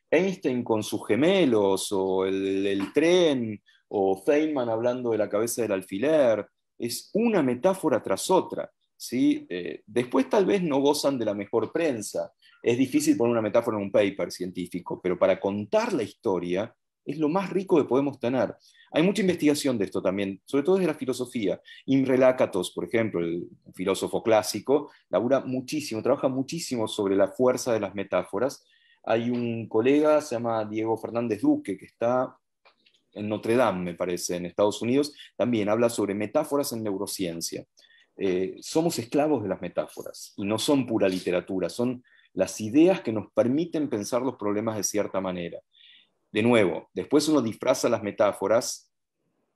Einstein con sus gemelos, o el, tren, o Feynman hablando de la cabeza del alfiler, es una metáfora tras otra. ¿sí? Eh, después tal vez no gozan de la mejor prensa. Es difícil poner una metáfora en un paper científico, pero para contar la historia es lo más rico que podemos tener. Hay mucha investigación de esto también, sobre todo desde la filosofía. Imre Lakatos, por ejemplo, el filósofo clásico, labura muchísimo, trabaja muchísimo sobre la fuerza de las metáforas. Hay un colega, se llama Diego Fernández Duque, que está en Notre Dame, me parece, en Estados Unidos, también habla sobre metáforas en neurociencia. Eh, somos esclavos de las metáforas y no son pura literatura, son las ideas que nos permiten pensar los problemas de cierta manera. De nuevo, después uno disfraza las metáforas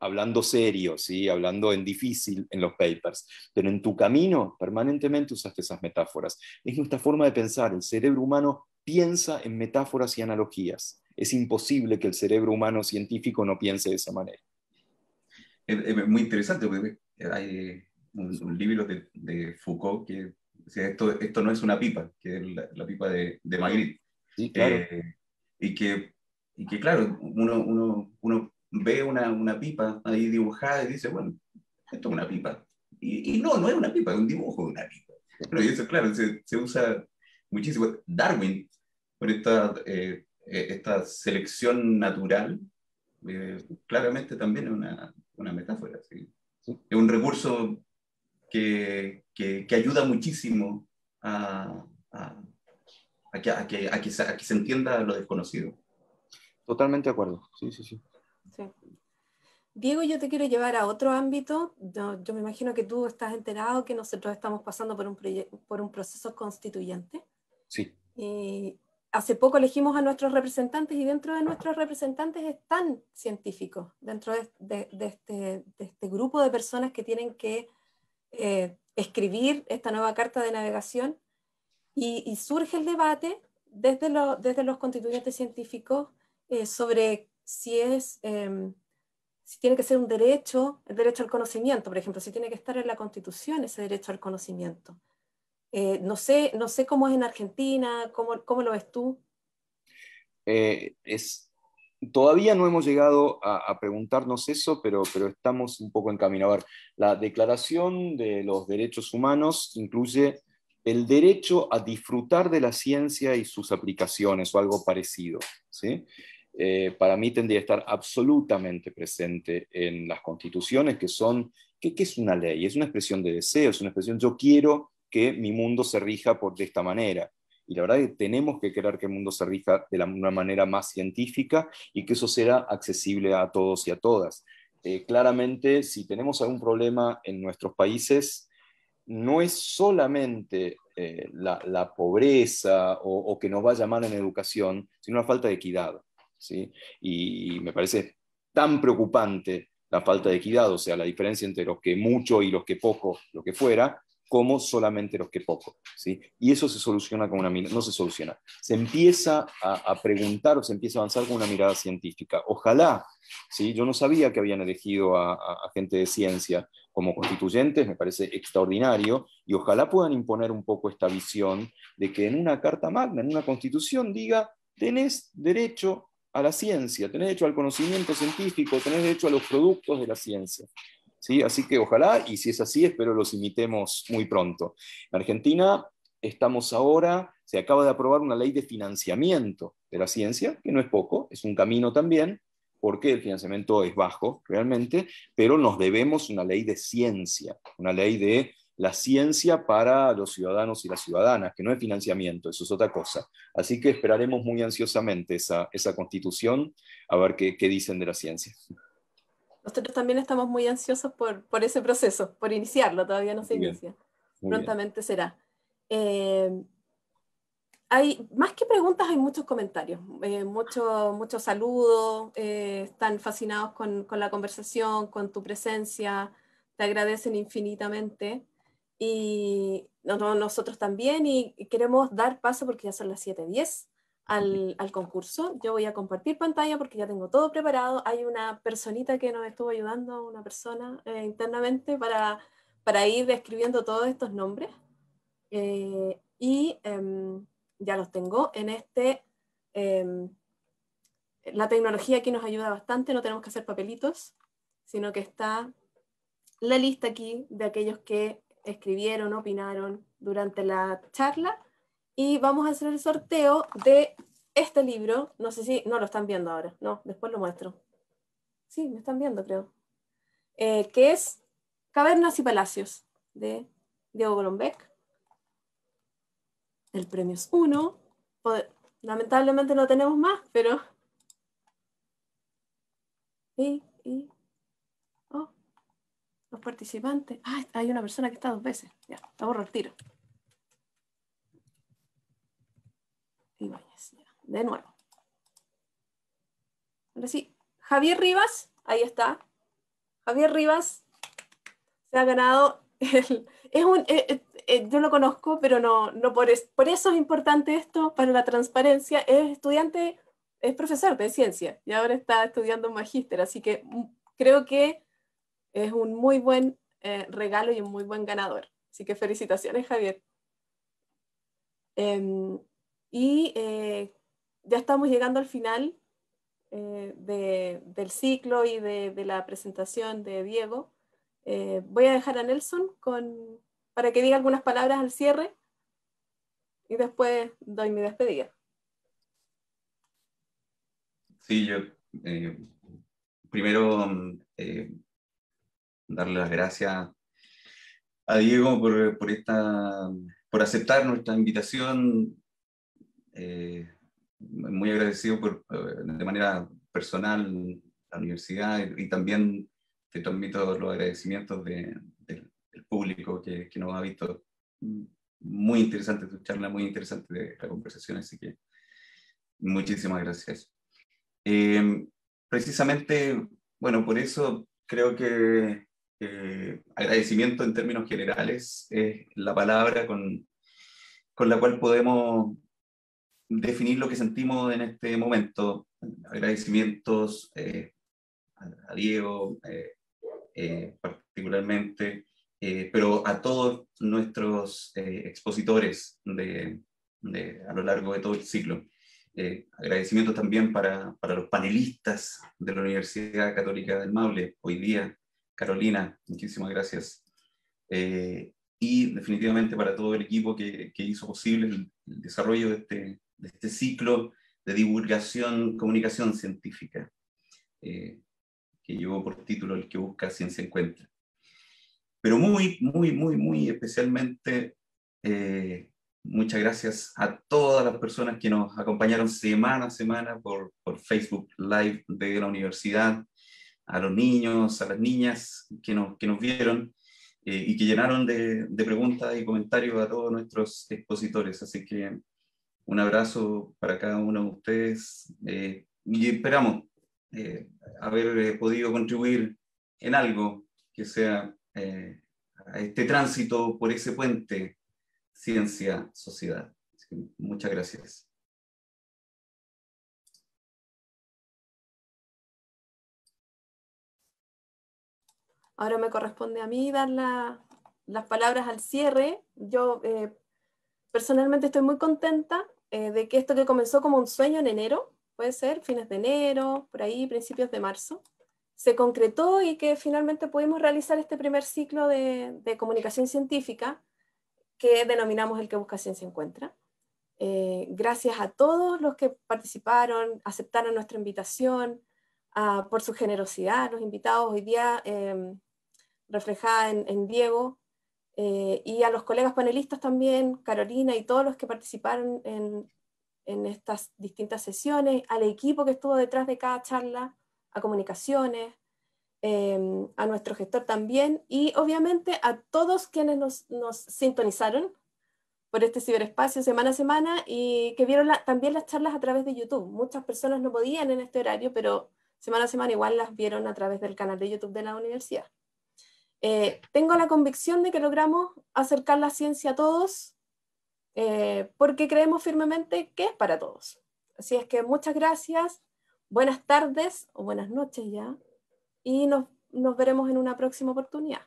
hablando serio, ¿sí? hablando en difícil en los papers, pero en tu camino permanentemente usaste esas metáforas. Es nuestra forma de pensar, el cerebro humano piensa en metáforas y analogías es imposible que el cerebro humano científico no piense de esa manera. Es, muy interesante, porque eh, hay eh, un, libro de, de, Foucault que dice, esto, esto no es una pipa, que es la, pipa de, de Magritte. Eh, y, que, y que, claro, uno, uno, uno ve una, una, pipa ahí dibujada y dice, bueno, esto es una pipa. Y, no, no es una pipa, es un dibujo de una pipa. y eso, claro, se, se usa muchísimo. Darwin, por esta eh, esta selección natural, eh, claramente también es una, una metáfora. Es un recurso que, que, ayuda muchísimo a, a, que, a, se, entienda lo desconocido. Totalmente de acuerdo, sí, sí, sí. Diego, yo te quiero llevar a otro ámbito. Yo, me imagino que tú estás enterado que nosotros estamos pasando por un, por un proceso constituyente. Sí. Y, hace poco elegimos a nuestros representantes y dentro de nuestros representantes están científicos, dentro de, este, este, grupo de personas que tienen que eh, escribir esta nueva carta de navegación y, surge el debate desde, los constituyentes científicos eh, sobre si em, si tiene que ser un derecho, el derecho al conocimiento, por ejemplo, si tiene que estar en la Constitución ese derecho al conocimiento. Eh, no, sé, no sé cómo es en Argentina, cómo, lo ves tú. Eh, todavía no hemos llegado a, preguntarnos eso, pero, estamos un poco ver, La Declaración de los Derechos Humanos incluye el derecho a disfrutar de la ciencia y sus aplicaciones o algo parecido. Eh, para mí tendría que estar absolutamente presente en las constituciones que son, ¿qué, es una ley? Es una expresión de deseo, es una expresión, yo quiero que mi mundo se rija por, de esta manera. Y la verdad es que tenemos que querer que el mundo se rija de una manera más científica y que eso sea accesible a todos y a todas. Eh, claramente, si tenemos algún problema en nuestros países, no es solamente eh, la, pobreza o, que nos vaya mal en educación, sino la falta de equidad. ¿sí? Y me parece tan preocupante la falta de equidad, o sea, la diferencia entre los que mucho y los que poco, lo que fuera, como solamente los que poco. ¿sí? Y eso se soluciona con una mirada, no se soluciona. Se empieza a, preguntar o se empieza a avanzar con una mirada científica. Ojalá, ¿sí? yo no sabía que habían elegido a, a gente de ciencia como constituyentes, me parece extraordinario, y ojalá puedan imponer un poco esta visión de que en una carta magna, en una constitución, diga, tenés derecho a la ciencia, tenés derecho al conocimiento científico, tenés derecho a los productos de la ciencia. Así que ojalá, y si es así, espero los imitemos muy pronto. En Argentina estamos ahora, se acaba de aprobar una ley de financiamiento de la ciencia, que no es poco, es un camino también, porque el financiamiento es bajo realmente, pero nos debemos una ley de ciencia, una ley de la ciencia para los ciudadanos y las ciudadanas, que no es financiamiento, eso es otra cosa. Así que esperaremos muy ansiosamente esa, constitución a ver qué dicen de la ciencia. Nosotros también estamos muy ansiosos por, ese proceso, por iniciarlo, todavía no se inicia. Prontamente será. Eh, hay, más que preguntas, hay muchos comentarios, eh, muchos saludos, eh, están fascinados con, con, la conversación, con tu presencia, te agradecen infinitamente. Y nosotros también, y, y queremos dar paso porque ya son las 7:10 al, concurso. Yo voy a compartir pantalla porque ya tengo todo preparado. Hay una personita que nos estuvo ayudando, una persona eh, internamente para, ir describiendo todos estos nombres. Eh, y em, ya los tengo en este... Em, la tecnología aquí nos ayuda bastante, no tenemos que hacer papelitos, sino que está la lista aquí de aquellos que escribieron, opinaron durante la charla y vamos a hacer el sorteo de este libro. No sé si no lo están viendo ahora, no, después lo muestro. Sí, me están viendo, creo. Eh, que es Cavernas y Palacios de Diego Golombek. El premio es uno. Lamentablemente no tenemos más, pero. Oh, los participantes. Ah, hay una persona que está dos veces. Ya, la borro tiro. De nuevo. Ahora sí, Javier Rivas, ahí está. Javier Rivas se ha ganado eh, eh, eh, yo lo conozco, pero no, no por, por eso es importante esto para la transparencia. Es estudiante, es profesor de ciencia y ahora está estudiando magíster, así que creo que es un muy buen regalo y un muy buen ganador. Así que felicitaciones, Javier. Em, y eh, ya estamos llegando al final eh, del ciclo y de, la presentación de Diego. Eh, voy a dejar a Nelson con, para que diga algunas palabras al cierre y después doy mi despedida. Sí, yo primero mm, darle las gracias a Diego por, esta, por aceptar nuestra invitación eh, muy agradecido por, eh, de manera personal la universidad y, también te transmito los agradecimientos de, del público que, nos ha visto. Muy interesante tu charla, muy interesante la conversación, así que muchísimas gracias. Eh, precisamente, bueno, por eso creo que agradecimiento en términos generales es la palabra con, con la cual podemos definir lo que sentimos en este momento. Agradecimientos eh, a, Diego eh, eh, particularmente, pero a todos nuestros expositores de, a lo largo de todo el ciclo. agradecimientos también para, los panelistas de la Universidad Católica del Maule, hoy día, Carolina, muchísimas gracias y definitivamente para todo el equipo que, hizo posible el desarrollo de este, de este ciclo de divulgación, comunicación científica, eh, que llevó por título El que busca ciencia encuentra. Pero muy, muy, muy, muy especialmente, eh, muchas gracias a todas las personas que nos acompañaron semana a semana por, por Facebook Live de la universidad, a los niños, a las niñas que nos, que nos vieron eh, y que llenaron de, de preguntas y comentarios a todos nuestros expositores. Así que un abrazo para cada uno de ustedes eh, y esperamos eh, haber eh, podido contribuir en algo que sea a este tránsito por ese puente ciencia-sociedad. Muchas gracias. Ahora me corresponde a mí dar las palabras al cierre. Yo personalmente estoy muy contenta eh, de que esto que comenzó como un sueño en enero, puede ser fines de enero, por ahí, principios de marzo, se concretó y que finalmente pudimos realizar este primer ciclo de, comunicación científica que denominamos el que busca ciencia encuentra. Eh, gracias a todos los que participaron, aceptaron nuestra invitación, ah, por su generosidad, los invitados hoy día eh, reflejada en Diego, eh, y a los colegas panelistas también, Carolina y todos los que participaron en, estas distintas sesiones, al equipo que estuvo detrás de cada charla, a comunicaciones, em, a nuestro gestor también y obviamente a todos quienes nos, nos sintonizaron por este ciberespacio semana a semana y que vieron también las charlas a través de YouTube. Muchas personas no podían en este horario, pero semana a semana igual las vieron a través del canal de YouTube de la universidad. Eh, tengo la convicción de que logramos acercar la ciencia a todos eh, porque creemos firmemente que es para todos. Así es que muchas gracias, buenas tardes o buenas noches ya y nos, veremos en una próxima oportunidad.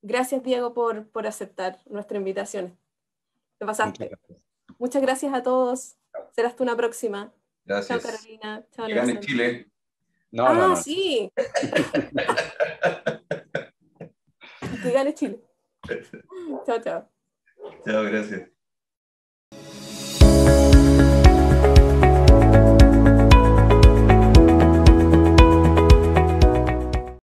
Gracias Diego por, por aceptar nuestra invitación. Te pasaste. Muchas gracias, a todos. Serás tú una próxima. Chao Carolina. Chao, no, ah, sí. que gane Chile. chao, chao. Chao, gracias.